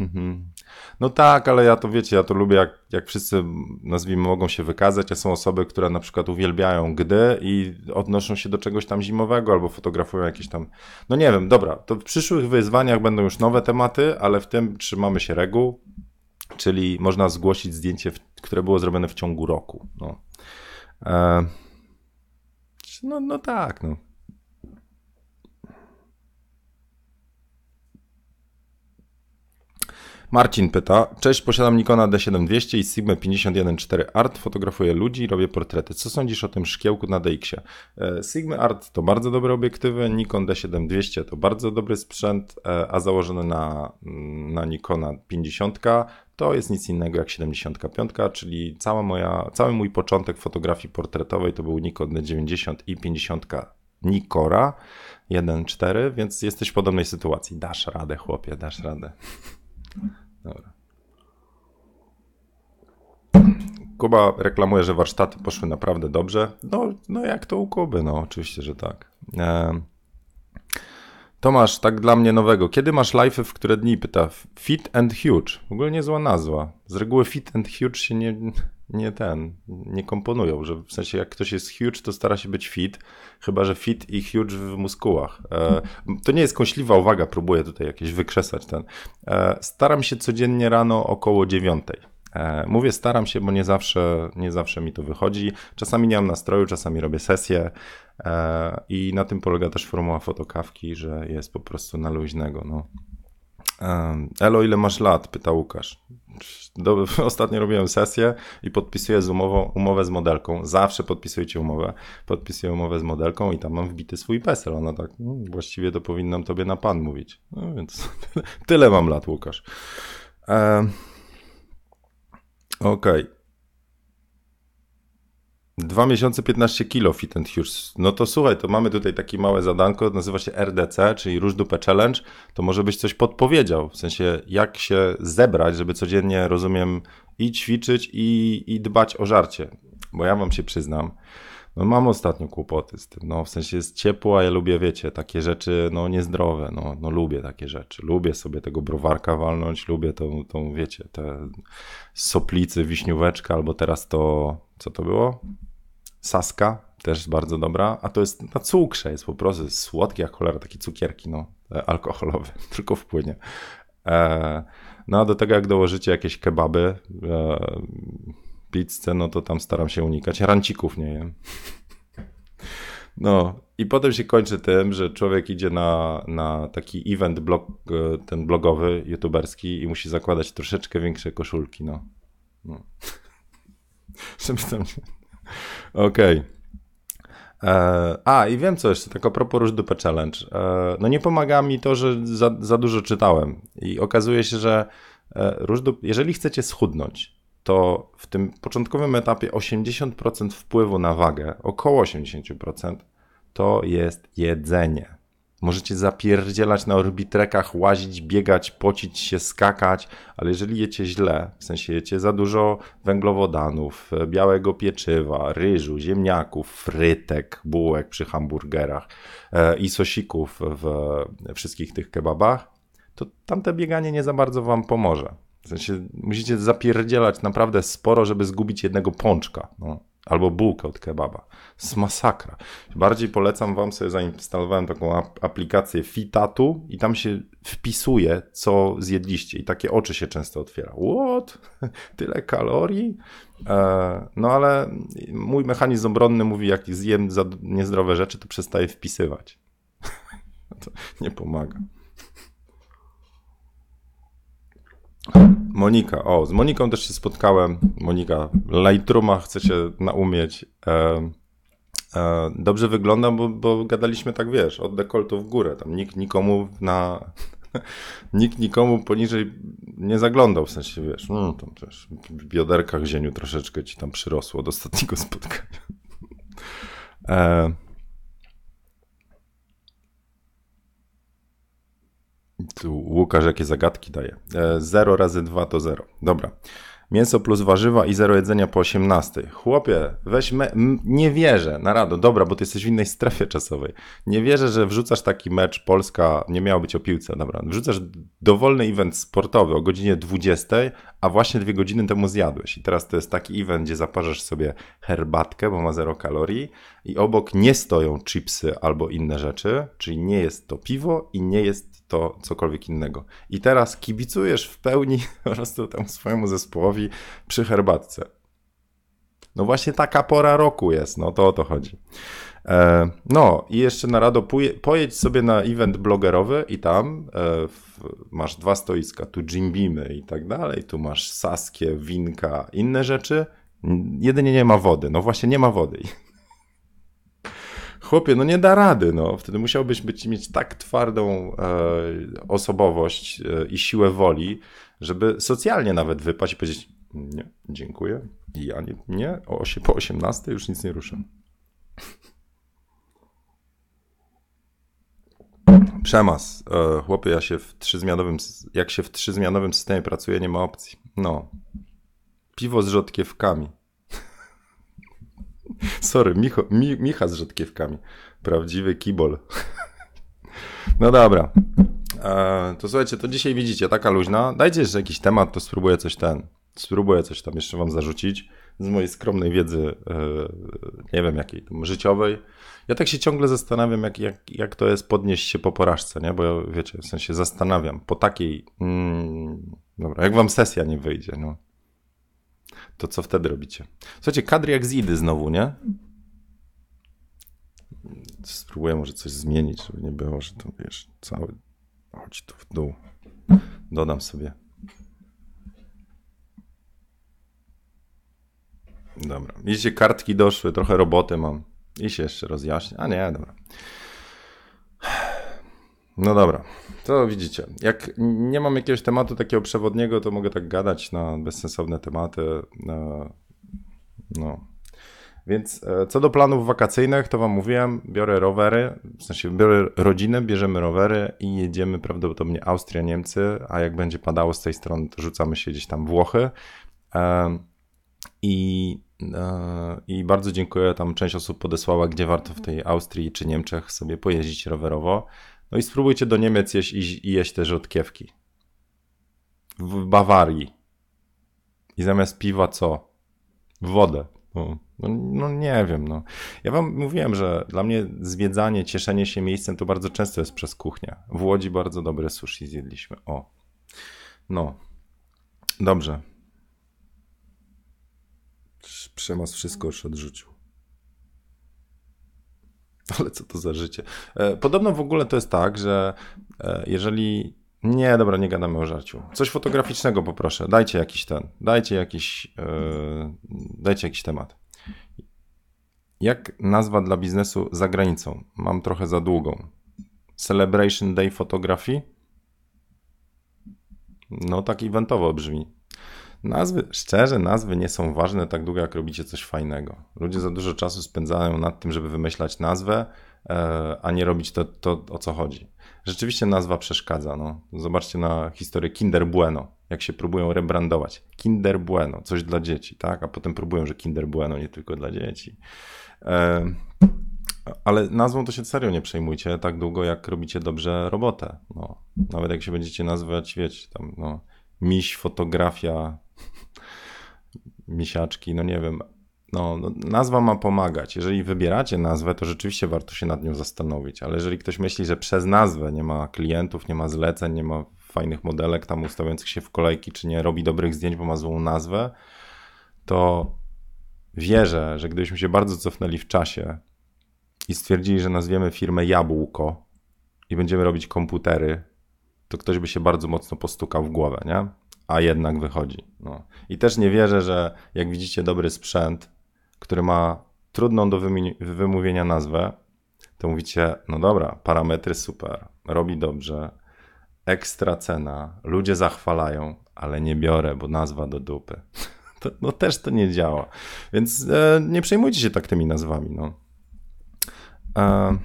No tak, ale ja to wiecie, ja to lubię, jak, jak wszyscy, nazwijmy, mogą się wykazać. A są osoby, które na przykład uwielbiają gdy i odnoszą się do czegoś tam zimowego albo fotografują jakieś tam. No nie wiem, dobra, to w przyszłych wyzwaniach będą już nowe tematy, ale w tym trzymamy się reguł, czyli można zgłosić zdjęcie, które było zrobione w ciągu roku. No. E, no, no tak, no. Marcin pyta, cześć, posiadam Nikona D7200 i Sigma 514 Art, fotografuję ludzi, i robię portrety. Co sądzisz o tym szkiełku na DX-ie? E, Sigma Art to bardzo dobre obiektywy, Nikon D7200 to bardzo dobry sprzęt, e, a założony na, na Nikona 50 to jest nic innego jak 75, czyli cała moja, cały mój początek fotografii portretowej to był Nikon 90 i 50 Nikora 1.4, więc jesteś w podobnej sytuacji. Dasz radę, chłopie, dasz radę. Dobra. Kuba reklamuje, że warsztaty poszły naprawdę dobrze. No, no jak to u Kuby, no oczywiście, że tak. Tomasz, tak dla mnie nowego. Kiedy masz live'y, w które dni? Pyta. Fit and huge. W ogóle niezła nazwa. Z reguły fit and huge się nie, nie ten, nie komponują, że w sensie jak ktoś jest huge, to stara się być fit, chyba że fit i huge w muskułach. E, to nie jest kąśliwa uwaga, próbuję tutaj jakieś wykrzesać ten. E, staram się codziennie rano około dziewiątej. E, mówię staram się, bo nie zawsze, nie zawsze mi to wychodzi. Czasami nie mam nastroju, czasami robię sesję e, i na tym polega też formuła fotokawki, że jest po prostu na luźnego. No. Elo, ile masz lat? Pyta Łukasz. Do, <laughs> ostatnio robiłem sesję i podpisuję z umową, umowę z modelką. Zawsze podpisujecie umowę. Podpisuję umowę z modelką i tam mam wbity swój PESEL. Ona tak, no, właściwie to powinnam tobie na pan mówić. No więc <laughs> tyle mam lat, Łukasz. E Okej. Okay. Dwa miesiące 15 kilo Fit and Hughes. No to słuchaj, to mamy tutaj takie małe zadanko, nazywa się RDC, czyli Róż Dupę Challenge. To może byś coś podpowiedział, w sensie jak się zebrać, żeby codziennie, rozumiem, i ćwiczyć, i, i dbać o żarcie. Bo ja wam się przyznam, no mam ostatnio kłopoty z tym, no w sensie jest ciepło, a ja lubię, wiecie, takie rzeczy, no niezdrowe, no, no lubię takie rzeczy. Lubię sobie tego browarka walnąć, lubię tą, tą wiecie, te soplicy, wiśnióweczka, albo teraz to, co to było? Saska, też bardzo dobra, a to jest na cukrze, jest po prostu słodki słodkie jak cholera, takie cukierki, no, e, alkoholowe, <laughs> tylko wpłynie. E, no a do tego jak dołożycie jakieś kebaby, e, pizzę, no to tam staram się unikać. Rancików nie jem. No i potem się kończy tym, że człowiek idzie na, na taki event blog, e, ten blogowy, youtuberski i musi zakładać troszeczkę większe koszulki, no. no. <laughs> Okej. Okay. E, a, i wiem co jeszcze, tak a propos Róż Dupę Challenge. E, no nie pomaga mi to, że za, za dużo czytałem i okazuje się, że e, Róż jeżeli chcecie schudnąć, to w tym początkowym etapie 80% wpływu na wagę, około 80%, to jest jedzenie. Możecie zapierdzielać na orbitrekach, łazić, biegać, pocić się, skakać, ale jeżeli jecie źle, w sensie jecie za dużo węglowodanów, białego pieczywa, ryżu, ziemniaków, frytek, bułek przy hamburgerach e, i sosików w wszystkich tych kebabach, to tamte bieganie nie za bardzo wam pomoże. W sensie musicie zapierdzielać naprawdę sporo, żeby zgubić jednego pączka. No. Albo bułkę od kebaba. Z masakra. Bardziej polecam wam sobie, zainstalowałem taką aplikację Fitatu i tam się wpisuje, co zjedliście. I takie oczy się często otwiera. What? <laughs> Tyle kalorii? E, no ale mój mechanizm obronny mówi, jak zjem za niezdrowe rzeczy, to przestaję wpisywać. <laughs> to nie pomaga. Monika, o, z Moniką też się spotkałem. Monika, Lightrooma chce się naumieć. E, e, dobrze wygląda, bo, bo, gadaliśmy tak, wiesz, od dekoltu w górę. Tam nikt nikomu na... <laughs> nikt nikomu poniżej nie zaglądał, w sensie, wiesz, no, tam też w bioderkach zieniu troszeczkę ci tam przyrosło do ostatniego spotkania. E, Tu Łukasz jakie zagadki daje. 0 e, razy 2 to 0. Dobra. Mięso plus warzywa i zero jedzenia po 18. Chłopie, weźmy. nie wierzę, Na rado. dobra, bo ty jesteś w innej strefie czasowej. Nie wierzę, że wrzucasz taki mecz Polska, nie miało być o piłce, dobra. Wrzucasz dowolny event sportowy o godzinie 20, a właśnie dwie godziny temu zjadłeś. I teraz to jest taki event, gdzie zaparzasz sobie herbatkę, bo ma zero kalorii i obok nie stoją chipsy albo inne rzeczy, czyli nie jest to piwo i nie jest to cokolwiek innego. I teraz kibicujesz w pełni <laughs> po prostu temu swojemu zespołowi przy herbatce. No właśnie taka pora roku jest, no to o to chodzi. E, no i jeszcze na rado pojedź sobie na event blogerowy i tam e, w, masz dwa stoiska, tu Jimbimy i tak dalej, tu masz Saskie, Winka, inne rzeczy. Jedynie nie ma wody, no właśnie nie ma wody <laughs> chłopie, no nie da rady, no. Wtedy musiałbyś być, mieć tak twardą e, osobowość e, i siłę woli, żeby socjalnie nawet wypaść i powiedzieć, nie, dziękuję, ja nie, nie o osie, po 18 już nic nie ruszę. Przemas. E, chłopie, ja się w trzyzmianowym, jak się w trzyzmianowym systemie pracuje, nie ma opcji. No. Piwo z rzodkiewkami. <laughs> Sorry, Micho, Mi, Micha z rzodkiewkami, Prawdziwy kibol. <laughs> No dobra. E, to słuchajcie, to dzisiaj widzicie, taka luźna. Dajcie jeszcze jakiś temat, to spróbuję coś ten. Spróbuję coś tam jeszcze wam zarzucić z mojej skromnej wiedzy, e, nie wiem jakiej, tam, życiowej. Ja tak się ciągle zastanawiam, jak, jak, jak to jest podnieść się po porażce, nie? Bo ja, wiecie, w sensie zastanawiam, po takiej, mm, dobra, jak wam sesja nie wyjdzie, no. To co wtedy robicie? Słuchajcie, kadry jak zidy znowu, nie? Spróbuję może coś zmienić, żeby nie było, że to wiesz, cały... Chodź tu w dół. Dodam sobie. Dobra. Widzicie, kartki doszły, trochę roboty mam. I się jeszcze rozjaśnię. A nie, dobra. No dobra, to widzicie. Jak nie mam jakiegoś tematu takiego przewodniego, to mogę tak gadać na bezsensowne tematy. No. Więc e, co do planów wakacyjnych, to Wam mówiłem, biorę rowery, w sensie biorę rodzinę, bierzemy rowery i jedziemy prawdopodobnie Austria, Niemcy, a jak będzie padało z tej strony, to rzucamy się gdzieś tam Włochy. E, I e, i bardzo dziękuję. Tam część osób podesłała, gdzie warto w tej Austrii czy Niemczech sobie pojeździć rowerowo. No i spróbujcie do Niemiec jeść, i jeść te rzodkiewki. W Bawarii. I zamiast piwa co? Wodę. No, no, nie wiem. No. Ja wam mówiłem, że dla mnie zwiedzanie, cieszenie się miejscem to bardzo często jest przez kuchnię. W Łodzi bardzo dobre sushi zjedliśmy. O. No. Dobrze. Przemoc wszystko już odrzucił ale co to za życie. E, podobno w ogóle to jest tak, że e, jeżeli nie, dobra, nie gadamy o żarciu. Coś fotograficznego poproszę. Dajcie jakiś ten, dajcie jakiś, yy, dajcie jakiś temat. Jak nazwa dla biznesu za granicą? Mam trochę za długą. Celebration Day Photography? No tak eventowo brzmi. Nazwy, szczerze, nazwy nie są ważne tak długo, jak robicie coś fajnego. Ludzie za dużo czasu spędzają nad tym, żeby wymyślać nazwę, e, a nie robić to, to o co chodzi. Rzeczywiście nazwa przeszkadza. No. Zobaczcie na historię Kinder Bueno, jak się próbują rebrandować. Kinder Bueno, coś dla dzieci, tak? A potem próbują, że Kinder Bueno nie tylko dla dzieci. E, ale nazwą to się serio nie przejmujcie tak długo, jak robicie dobrze robotę. No. Nawet jak się będziecie nazywać, wiecie, tam, no, miś, fotografia, misiaczki, no nie wiem. No, no, nazwa ma pomagać. Jeżeli wybieracie nazwę, to rzeczywiście warto się nad nią zastanowić, ale jeżeli ktoś myśli, że przez nazwę nie ma klientów, nie ma zleceń, nie ma fajnych modelek tam ustawiających się w kolejki, czy nie robi dobrych zdjęć, bo ma złą nazwę, to wierzę, że gdybyśmy się bardzo cofnęli w czasie i stwierdzili, że nazwiemy firmę Jabłko i będziemy robić komputery, to ktoś by się bardzo mocno postukał w głowę, nie? a jednak wychodzi. No. I też nie wierzę, że jak widzicie dobry sprzęt, który ma trudną do wymówienia nazwę, to mówicie, no dobra, parametry super, robi dobrze, ekstra cena, ludzie zachwalają, ale nie biorę, bo nazwa do dupy. <laughs> To, no też to nie działa. Więc e, nie przejmujcie się tak tymi nazwami. No. E,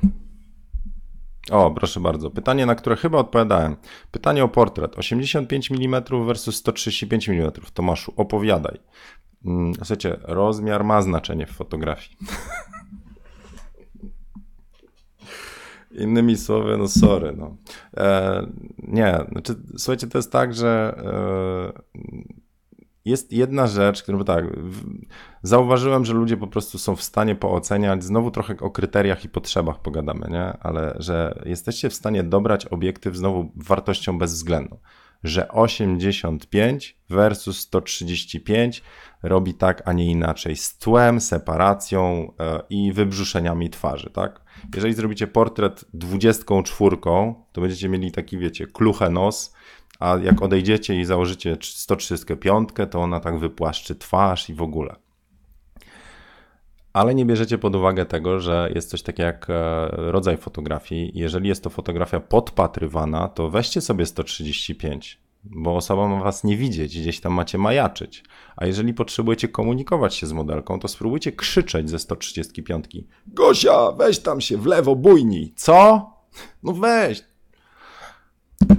o, proszę bardzo. Pytanie, na które chyba odpowiadałem. Pytanie o portret. 85 mm versus 135 mm. Tomaszu, opowiadaj. Mm, słuchajcie, rozmiar ma znaczenie w fotografii. <laughs> Innymi słowy, no sorry. No. E, nie, znaczy, słuchajcie, to jest tak, że e, jest jedna rzecz, którą tak, zauważyłem, że ludzie po prostu są w stanie pooceniać, znowu trochę o kryteriach i potrzebach pogadamy, nie? ale że jesteście w stanie dobrać obiektyw znowu wartością bezwzględną, że 85 versus 135 robi tak, a nie inaczej z tłem, separacją e, i wybrzuszeniami twarzy, tak? Jeżeli zrobicie portret 24, to będziecie mieli taki, wiecie, kluche nos, a jak odejdziecie i założycie 135, to ona tak wypłaszczy twarz i w ogóle. Ale nie bierzecie pod uwagę tego, że jest coś takiego jak e, rodzaj fotografii. Jeżeli jest to fotografia podpatrywana, to weźcie sobie 135, bo osoba ma was nie widzieć, gdzieś tam macie majaczyć. A jeżeli potrzebujecie komunikować się z modelką, to spróbujcie krzyczeć ze 135. Gosia, weź tam się w lewo bujni. Co? No weź,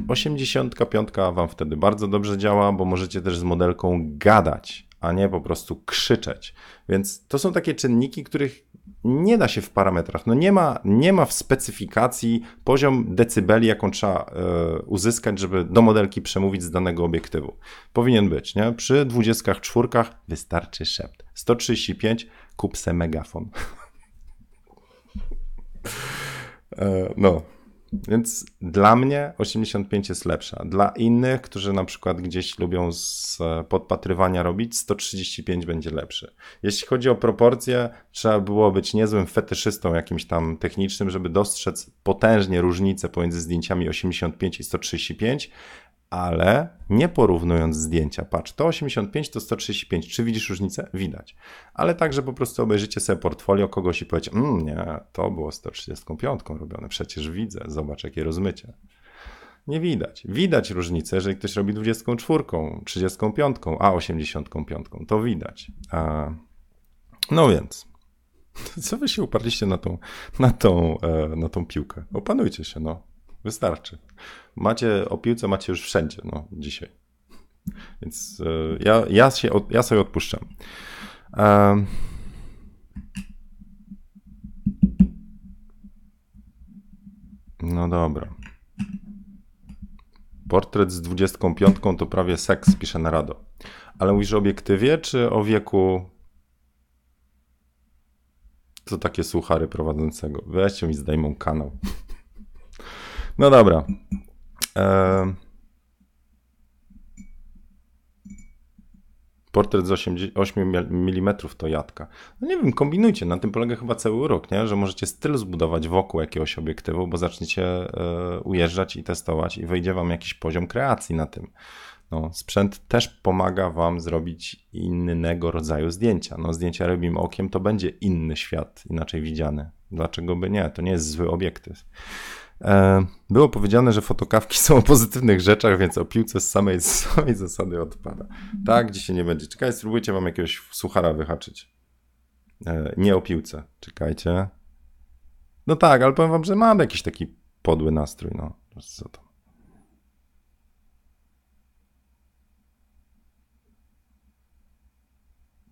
85 wam wtedy bardzo dobrze działa, bo możecie też z modelką gadać, a nie po prostu krzyczeć. Więc to są takie czynniki, których nie da się w parametrach. No nie ma, nie ma w specyfikacji poziom decybeli, jaką trzeba e, uzyskać, żeby do modelki przemówić z danego obiektywu. Powinien być, nie? Przy 24 wystarczy szept. 135 kup se megafon. <laughs> E, no, więc dla mnie 85 jest lepsza. Dla innych, którzy na przykład gdzieś lubią z podpatrywania robić, 135 będzie lepszy. Jeśli chodzi o proporcje, trzeba było być niezłym fetyszystą jakimś tam technicznym, żeby dostrzec potężnie różnicę pomiędzy zdjęciami 85 i 135, ale nie porównując zdjęcia. Patrz, to 85 to 135. Czy widzisz różnicę? Widać. Ale także po prostu obejrzycie sobie portfolio kogoś i powiecie, mmm, nie, to było 135 robione, przecież widzę, zobacz jakie rozmycie. Nie widać. Widać różnicę, jeżeli ktoś robi 24, 35, a 85, to widać. No więc, <laughs> co wy się uparliście na tą, na tą, e, na tą piłkę? Opanujcie się, no. Wystarczy macie o piłce, macie już wszędzie no, dzisiaj. Więc e, ja, ja, się, ja sobie odpuszczam. No dobra. Portret z 25 to prawie seks, pisze rado. Ale mówisz o obiektywie, czy o wieku to takie słuchary prowadzącego. Weźcie mi zdejmą kanał. No dobra, Portret z 8 mm to jadka. No nie wiem, kombinujcie. Na tym polega chyba cały urok, nie? że możecie styl zbudować wokół jakiegoś obiektywu, bo zaczniecie e, ujeżdżać i testować i wyjdzie wam jakiś poziom kreacji na tym. No, sprzęt też pomaga Wam zrobić innego rodzaju zdjęcia. No, zdjęcia robim okiem, to będzie inny świat, inaczej widziany. Dlaczego by nie? To nie jest zły obiektyw. E, było powiedziane, że fotokawki <laughs> są o pozytywnych rzeczach, więc o piłce z samej, z samej zasady odpada. Tak, dzisiaj nie będzie. Czekaj, spróbujcie wam jakiegoś suchara wyhaczyć. E, nie o piłce. Czekajcie. No tak, ale powiem wam, że mam jakiś taki podły nastrój. No, co to?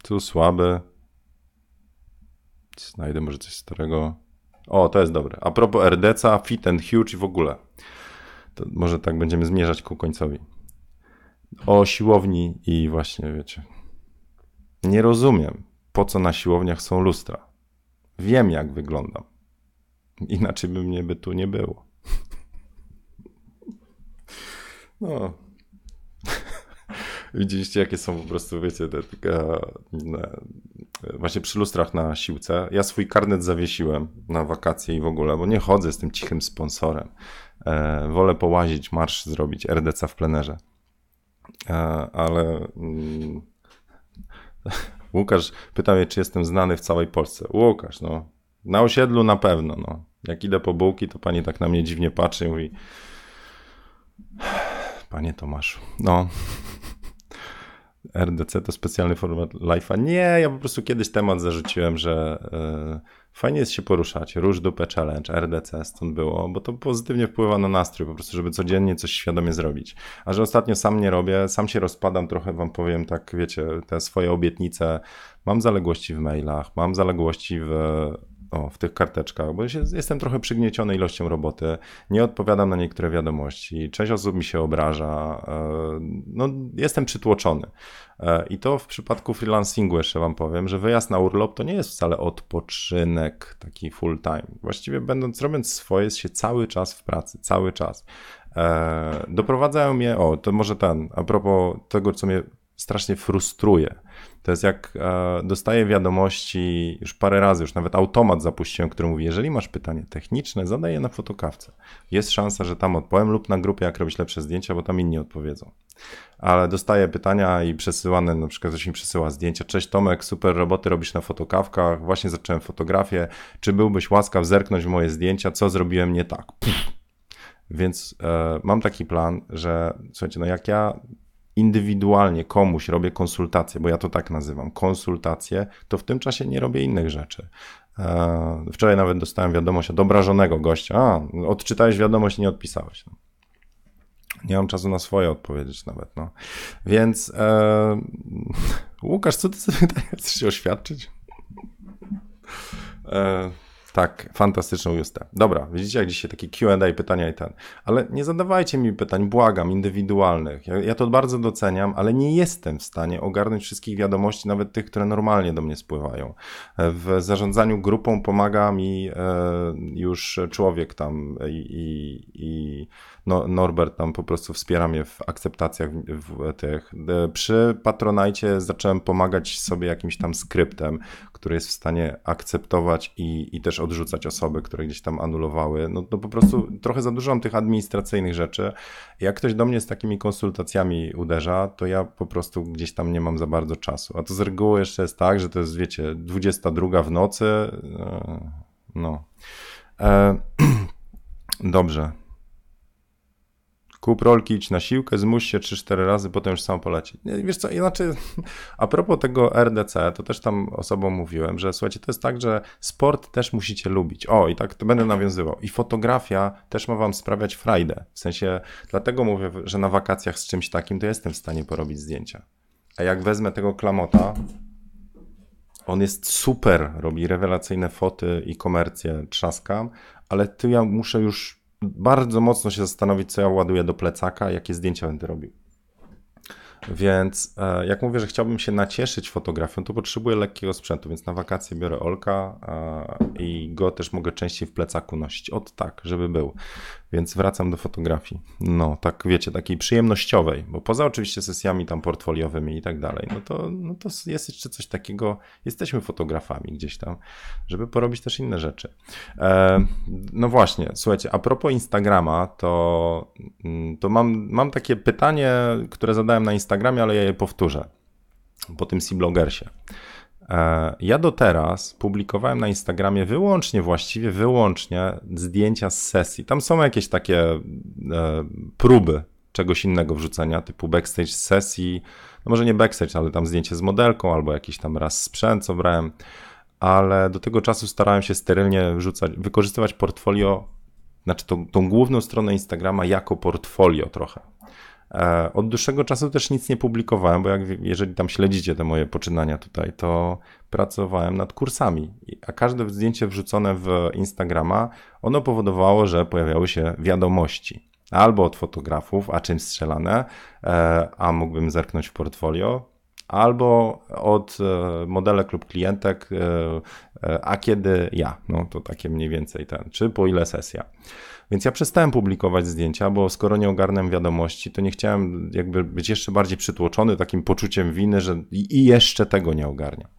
Tu słaby. Znajdę może coś starego. O, to jest dobre. A propos RDC, Fit and Huge i w ogóle. To może tak będziemy zmierzać ku końcowi. O siłowni i właśnie, wiecie. Nie rozumiem, po co na siłowniach są lustra. Wiem, jak wyglądam. Inaczej by mnie by tu nie było. <laughs> No, Widzieliście, jakie są po prostu, wiecie, te, te, właśnie przy lustrach na siłce. Ja swój karnet zawiesiłem na wakacje i w ogóle, bo nie chodzę z tym cichym sponsorem. E, wolę połazić, marsz zrobić, RDC w plenerze. E, ale mm, <laughs> Łukasz pytał mnie, czy jestem znany w całej Polsce. Łukasz, no, na osiedlu na pewno, no. Jak idę po bułki, to pani tak na mnie dziwnie patrzy i mówi <sighs> panie Tomaszu, no, <laughs> RDC to specjalny format live'a. Nie, ja po prostu kiedyś temat zarzuciłem, że e, fajnie jest się poruszać. Róż dupę challenge, RDC stąd było, bo to pozytywnie wpływa na nastrój, po prostu, żeby codziennie coś świadomie zrobić. A że ostatnio sam nie robię, sam się rozpadam trochę, wam powiem tak, wiecie, te swoje obietnice. Mam zaległości w mailach, mam zaległości w o, w tych karteczkach, bo jestem trochę przygnieciony ilością roboty, nie odpowiadam na niektóre wiadomości, część osób mi się obraża, e, no, jestem przytłoczony. E, I to w przypadku freelancingu jeszcze wam powiem, że wyjazd na urlop to nie jest wcale odpoczynek taki full time. Właściwie będąc, robiąc swoje, jest się cały czas w pracy, cały czas. E, doprowadzają mnie, o, to może ten, a propos tego, co mnie strasznie frustruje to jest jak e, dostaję wiadomości już parę razy, już nawet automat zapuściłem, który mówi, jeżeli masz pytanie techniczne, zadaj je na fotokawce. Jest szansa, że tam odpowiem lub na grupie, jak robić lepsze zdjęcia, bo tam inni odpowiedzą. Ale dostaję pytania i przesyłane, na przykład ktoś mi przesyła zdjęcia. Cześć Tomek, super roboty robisz na fotokawkach, właśnie zacząłem fotografię. Czy byłbyś łaskaw zerknąć w moje zdjęcia, co zrobiłem nie tak? Pff. Więc e, mam taki plan, że słuchajcie, no jak ja indywidualnie komuś robię konsultację, bo ja to tak nazywam, konsultację, to w tym czasie nie robię innych rzeczy. E, wczoraj nawet dostałem wiadomość od obrażonego gościa. A, odczytałeś wiadomość, nie odpisałeś. No. Nie mam czasu na swoje odpowiedzieć nawet. No. Więc e, Łukasz, co ty sobie <laughs> tak chcesz się oświadczyć? E, tak fantastyczną Justę. Dobra, widzicie jak dzisiaj takie Q&A, pytania i ten. Ale nie zadawajcie mi pytań, błagam, indywidualnych. Ja, ja to bardzo doceniam, ale nie jestem w stanie ogarnąć wszystkich wiadomości, nawet tych, które normalnie do mnie spływają. W zarządzaniu grupą pomaga mi e, już człowiek tam i, i, i no, Norbert tam po prostu wspiera mnie w akceptacjach w tych. E, przy Patronajcie zacząłem pomagać sobie jakimś tam skryptem, który jest w stanie akceptować i, i też odrzucać osoby, które gdzieś tam anulowały. No to no po prostu trochę za dużo mam tych administracyjnych rzeczy. Jak ktoś do mnie z takimi konsultacjami uderza, to ja po prostu gdzieś tam nie mam za bardzo czasu. A to z reguły jeszcze jest tak, że to jest, wiecie, 22 w nocy. E, no. E, <clears throat> dobrze kup rolki, idź na siłkę, zmuś się 3-4 razy, potem już sam poleci. Wiesz co, inaczej, <laughs> a propos tego RDC, to też tam osobom mówiłem, że słuchajcie, to jest tak, że sport też musicie lubić. O, i tak to będę nawiązywał. I fotografia też ma wam sprawiać frajdę. W sensie, dlatego mówię, że na wakacjach z czymś takim to jestem w stanie porobić zdjęcia. A jak wezmę tego klamota, on jest super, robi rewelacyjne foty i komercję, trzaskam, ale tu ja muszę już bardzo mocno się zastanowić, co ja ładuję do plecaka, jakie zdjęcia będę robił. Więc e, jak mówię, że chciałbym się nacieszyć fotografią, to potrzebuję lekkiego sprzętu, więc na wakacje biorę Olka e, i go też mogę częściej w plecaku nosić. Od tak, żeby był. Więc wracam do fotografii. No, tak wiecie, takiej przyjemnościowej, bo poza oczywiście sesjami tam portfoliowymi i tak dalej, no to, no to jest jeszcze coś takiego, jesteśmy fotografami gdzieś tam, żeby porobić też inne rzeczy. E, no właśnie, słuchajcie, a propos Instagrama, to, mm, to mam, mam takie pytanie, które zadałem na Instagramie, ale ja je powtórzę po tym C-blogersie. E, ja do teraz publikowałem na Instagramie wyłącznie, właściwie wyłącznie zdjęcia z sesji. Tam są jakieś takie e, próby czegoś innego wrzucenia, typu backstage z sesji. No może nie backstage, ale tam zdjęcie z modelką albo jakiś tam raz sprzęt, co brałem. Ale do tego czasu starałem się sterylnie wrzucać, wykorzystywać portfolio, znaczy tą, tą główną stronę Instagrama jako portfolio trochę. E, od dłuższego czasu też nic nie publikowałem, bo jak, jeżeli tam śledzicie te moje poczynania tutaj, to pracowałem nad kursami, a każde zdjęcie wrzucone w Instagrama, ono powodowało, że pojawiały się wiadomości. Albo od fotografów, a czym strzelane, e, a mógłbym zerknąć w portfolio, albo od e, modelek lub klientek, a kiedy ja, no to takie mniej więcej ten, czy po ile sesja. Więc ja przestałem publikować zdjęcia, bo skoro nie ogarnę wiadomości, to nie chciałem jakby być jeszcze bardziej przytłoczony takim poczuciem winy, że i jeszcze tego nie ogarniam.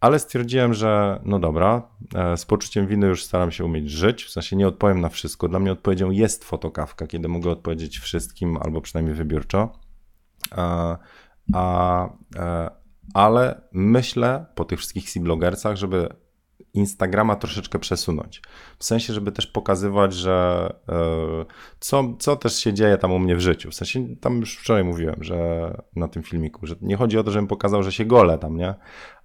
Ale stwierdziłem, że no dobra, e, z poczuciem winy już staram się umieć żyć, w sensie nie odpowiem na wszystko. Dla mnie odpowiedzią jest fotokawka, kiedy mogę odpowiedzieć wszystkim albo przynajmniej wybiórczo. E, a, a, e, ale myślę po tych wszystkich blogercach, żeby Instagrama troszeczkę przesunąć. W sensie, żeby też pokazywać, że e, co, co też się dzieje tam u mnie w życiu. W sensie, tam już wczoraj mówiłem, że na tym filmiku, że nie chodzi o to, żebym pokazał, że się gole tam, nie?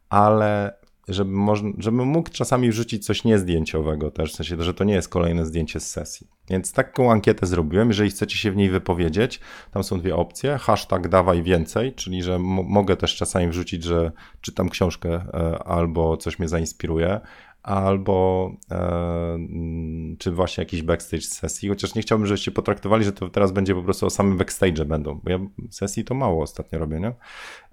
Ale żeby, można, żeby mógł czasami wrzucić coś niezdjęciowego też, w sensie, że to nie jest kolejne zdjęcie z sesji. Więc taką ankietę zrobiłem, jeżeli chcecie się w niej wypowiedzieć, tam są dwie opcje, hashtag dawaj więcej, czyli że mogę też czasami wrzucić, że czytam książkę e, albo coś mnie zainspiruje, albo e, czy właśnie jakiś backstage sesji, chociaż nie chciałbym, żebyście potraktowali, że to teraz będzie po prostu o samym backstage e będą, bo ja sesji to mało ostatnio robię, nie?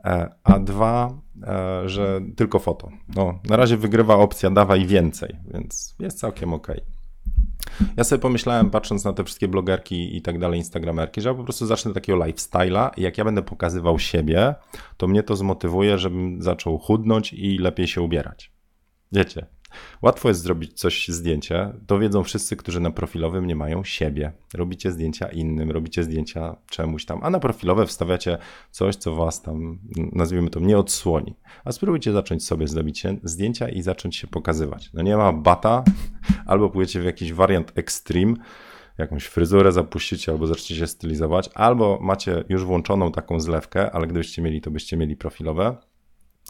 E, a dwa, e, że tylko foto. No, na razie wygrywa opcja dawaj więcej, więc jest całkiem okej. Okay. Ja sobie pomyślałem, patrząc na te wszystkie blogerki i tak dalej, instagramerki, że ja po prostu zacznę takiego lifestyle'a i jak ja będę pokazywał siebie, to mnie to zmotywuje, żebym zaczął chudnąć i lepiej się ubierać. Wiecie, Łatwo jest zrobić coś zdjęcie, to wiedzą wszyscy, którzy na profilowym nie mają siebie. Robicie zdjęcia innym, robicie zdjęcia czemuś tam, a na profilowe wstawiacie coś, co was tam, nazwijmy to, nie odsłoni. A spróbujcie zacząć sobie zrobić zdjęcia i zacząć się pokazywać. No nie ma bata, <laughs> albo pójdziecie w jakiś wariant extreme, jakąś fryzurę zapuścicie, albo zaczniecie się stylizować, albo macie już włączoną taką zlewkę, ale gdybyście mieli, to byście mieli profilowe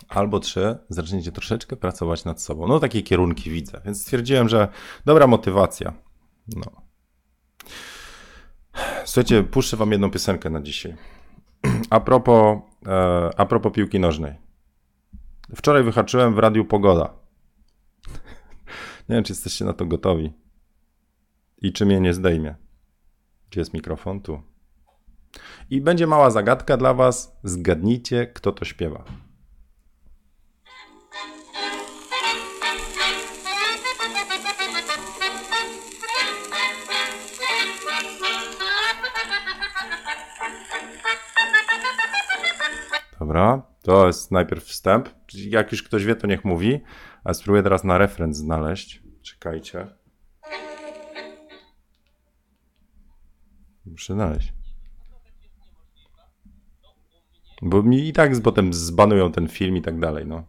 albo trzy, zaczniecie troszeczkę pracować nad sobą. No takie kierunki widzę, więc stwierdziłem, że dobra motywacja. No. Słuchajcie, puszczę wam jedną piosenkę na dzisiaj. A propos, e, a propos piłki nożnej. Wczoraj wyhaczyłem w radiu Pogoda. Nie wiem, czy jesteście na to gotowi. I czy mnie nie zdejmie. Gdzie jest mikrofon? Tu. I będzie mała zagadka dla was. Zgadnijcie, kto to śpiewa. Dobra, to jest najpierw wstęp. Jak już ktoś wie, to niech mówi. A spróbuję teraz na referenc znaleźć. Czekajcie. Muszę znaleźć. Bo mi i tak z potem zbanują ten film i tak dalej, no.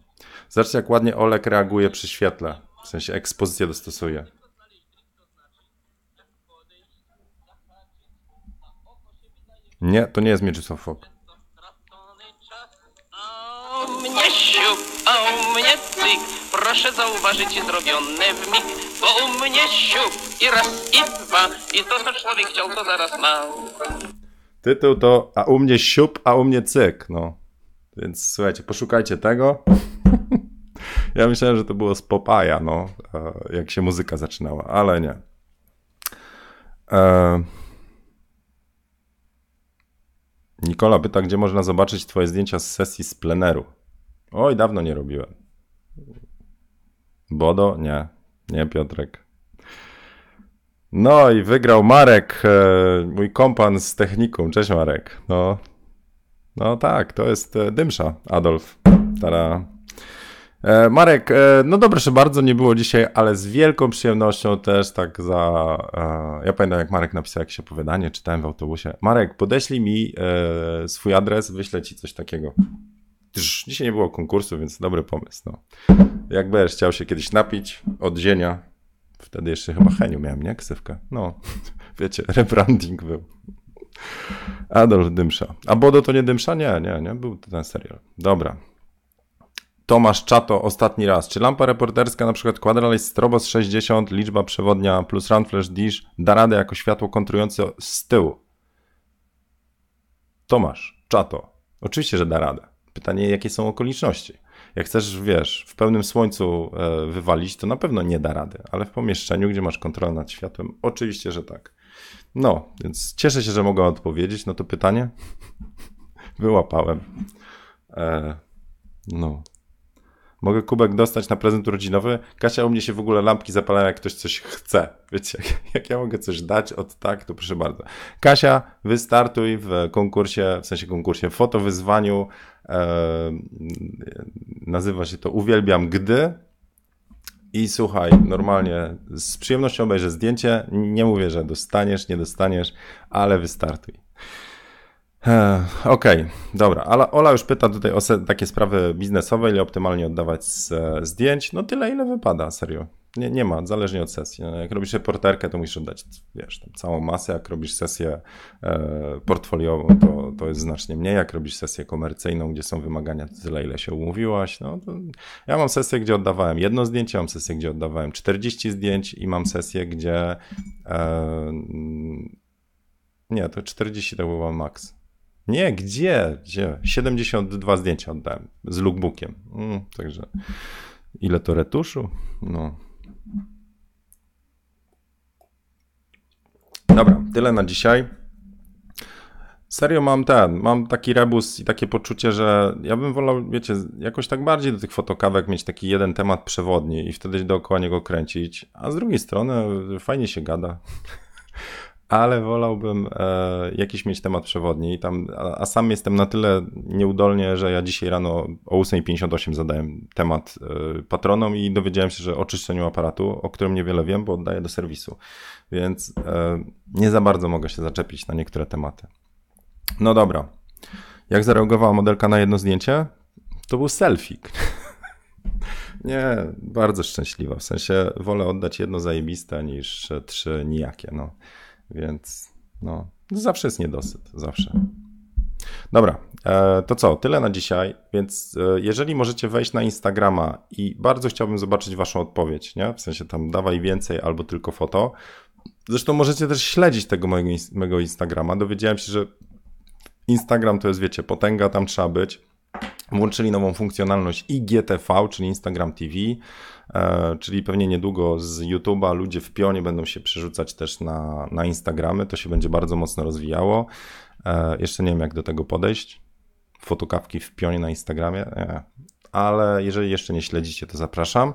Zobaczcie, jak ładnie Olek reaguje przy świetle. W sensie ekspozycję dostosuje. Nie, to nie jest Mieczysław Fok. u mnie cyk. Proszę zauważyć zrobione w mig, bo u mnie siup i raz i dwa. I to, co człowiek chciał, to zaraz ma. Tytuł to A u mnie siup, a u mnie cyk, no. Więc słuchajcie, poszukajcie tego. <laughs> ja myślałem, że to było z Popaja, no, e, jak się muzyka zaczynała, ale nie. E... Nikola pyta, gdzie można zobaczyć twoje zdjęcia z sesji z pleneru. Oj, dawno nie robiłem. Bodo? Nie. Nie, Piotrek. No i wygrał Marek, e, mój kompan z techniką. Cześć Marek. No, no tak, to jest e, Dymsza, Adolf. Tara. E, Marek, no że bardzo, nie było dzisiaj, ale z wielką przyjemnością też tak za... Ja pamiętam, jak Marek napisał jakieś opowiadanie, czytałem w autobusie. Marek, podeślij mi swój adres, wyślę ci coś takiego. Tyż, dzisiaj nie było konkursu, więc dobry pomysł. No. Jak będziesz chciał się kiedyś napić od zienia, wtedy jeszcze chyba Heniu miałem, nie? Ksywkę. No, <laughs> wiecie, rebranding był. Adolf Dymsza. A Bodo to nie Dymsza? Nie, nie, nie. Był ten serial. Dobra. Tomasz Czato, ostatni raz. Czy lampa reporterska, na przykład Quadralis Strobos 60, liczba przewodnia plus Run Flash Dish da radę jako światło kontrujące z tyłu? Tomasz Czato. Oczywiście, że da radę. Pytanie, jakie są okoliczności. Jak chcesz, wiesz, w pełnym słońcu e, wywalić, to na pewno nie da rady, ale w pomieszczeniu, gdzie masz kontrolę nad światłem, oczywiście, że tak. No, więc cieszę się, że mogę odpowiedzieć na to pytanie. <laughs> Wyłapałem. E, no. Mogę kubek dostać na prezent urodzinowy. Kasia u mnie się w ogóle lampki zapalają, jak ktoś coś chce. Wiecie, jak, jak ja mogę coś dać od tak, to proszę bardzo. Kasia, wystartuj w konkursie, w sensie konkursie fotowyzwaniu. E, nazywa się to Uwielbiam Gdy. I słuchaj, normalnie z przyjemnością obejrzę zdjęcie. Nie mówię, że dostaniesz, nie dostaniesz, ale wystartuj. Eee, okej, okay, dobra, ale Ola już pyta tutaj o takie sprawy biznesowe, ile optymalnie oddawać z, zdjęć. No tyle, ile wypada, serio. Nie, nie ma, zależnie od sesji. No, jak robisz reporterkę, to musisz oddać, wiesz, całą masę. Jak robisz sesję e, portfoliową, to, to jest znacznie mniej. Jak robisz sesję komercyjną, gdzie są wymagania, to tyle, ile się umówiłaś. No, ja mam sesję, gdzie oddawałem jedno zdjęcie, mam sesję, gdzie oddawałem 40 zdjęć i mam sesję, gdzie... E, nie, to 40 to była maks. Nie, gdzie? Gdzie? 72 zdjęcia oddałem z lookbookiem. Mm, także ile to retuszu? No. Dobra, tyle na dzisiaj. Serio mam ten, mam taki rebus i takie poczucie, że ja bym wolał, wiecie, jakoś tak bardziej do tych fotokawek mieć taki jeden temat przewodni i wtedy dookoła niego kręcić, a z drugiej strony fajnie się gada ale wolałbym e, jakiś mieć temat przewodni. tam, a, a, sam jestem na tyle nieudolnie, że ja dzisiaj rano o 8.58 zadałem temat e, patronom i dowiedziałem się, że o czyszczeniu aparatu, o którym niewiele wiem, bo oddaję do serwisu. Więc e, nie za bardzo mogę się zaczepić na niektóre tematy. No dobra. Jak zareagowała modelka na jedno zdjęcie? To był selfie. <laughs> Nie, bardzo szczęśliwa. W sensie wolę oddać jedno zajebiste niż trzy nijakie. No. Więc no, zawsze jest niedosyt, zawsze. Dobra, e, to co, tyle na dzisiaj, więc e, jeżeli możecie wejść na Instagrama i bardzo chciałbym zobaczyć Waszą odpowiedź, nie? w sensie tam dawaj więcej albo tylko foto. Zresztą możecie też śledzić tego mojego, mojego Instagrama. Dowiedziałem się, że Instagram to jest, wiecie, potęga, tam trzeba być. Włączyli nową funkcjonalność IGTV, czyli Instagram TV. E, czyli pewnie niedługo z YouTube'a ludzie w pionie będą się przerzucać też na, na Instagramy, to się będzie bardzo mocno rozwijało. E, jeszcze nie wiem, jak do tego podejść. Fotokawki w pionie na Instagramie. E, ale jeżeli jeszcze nie śledzicie, to zapraszam.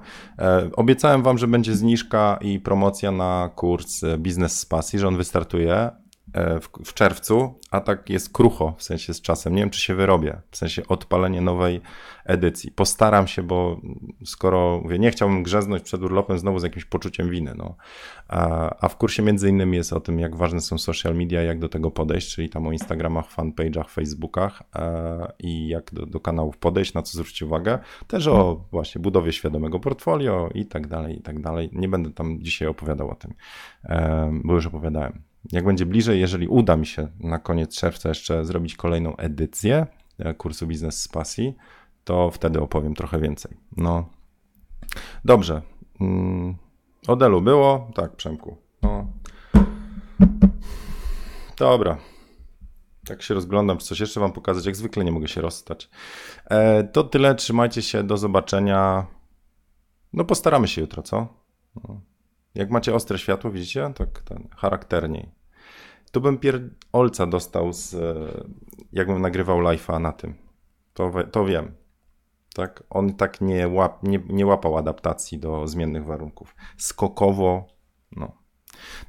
Obiecałem Wam, że będzie zniżka i promocja na kurs Biznes z że on wystartuje E, w, w, czerwcu, a tak jest krucho, w sensie z czasem. Nie wiem, czy się wyrobię, w sensie odpalenie nowej edycji. Postaram się, bo skoro mówię, nie chciałbym grzeznąć przed urlopem znowu z jakimś poczuciem winy. No. A, a w kursie między innymi jest o tym, jak ważne są social media, jak do tego podejść, czyli tam o Instagramach, fanpage'ach, Facebookach e, i jak do, do, kanałów podejść, na co zwrócić uwagę. Też o mhm. właśnie budowie świadomego portfolio i tak dalej, i tak dalej. Nie będę tam dzisiaj opowiadał o tym, e, bo już opowiadałem jak będzie bliżej, jeżeli uda mi się na koniec czerwca jeszcze zrobić kolejną edycję e, kursu Biznes z Pasji, to wtedy opowiem trochę więcej. No, dobrze. Mm, Odelu było? Tak, Przemku. No. Dobra. Tak się rozglądam, czy coś jeszcze wam pokazać. Jak zwykle nie mogę się rozstać. E, to tyle, trzymajcie się, do zobaczenia. No postaramy się jutro, co? No. Jak macie ostre światło, widzicie? Tak ten, charakterniej. Tu bym pierdolca dostał z... E, jakbym nagrywał live'a na tym. To, to wiem. Tak? On tak nie, łap, nie, nie łapał adaptacji do zmiennych warunków. Skokowo, no.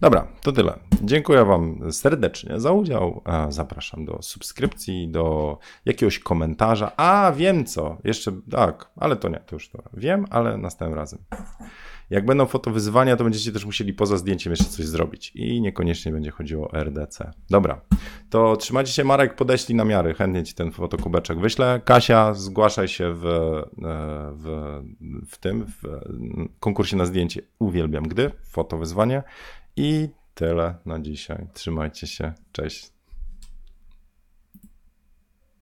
Dobra, to tyle. Dziękuję Wam serdecznie za udział. Zapraszam do subskrypcji, do jakiegoś komentarza. A wiem co, jeszcze tak, ale to nie, to już to wiem, ale następnym razem. Jak będą fotowyzwania, to będziecie też musieli poza zdjęciem jeszcze coś zrobić i niekoniecznie będzie chodziło o RDC. Dobra, to trzymajcie się Marek, podeślij na miary, chętnie Ci ten fotokubeczek wyślę. Kasia, zgłaszaj się w, e, w, w tym, w konkursie na zdjęcie Uwielbiam Gdy, fotowyzwanie i tyle na dzisiaj. Trzymajcie się, cześć.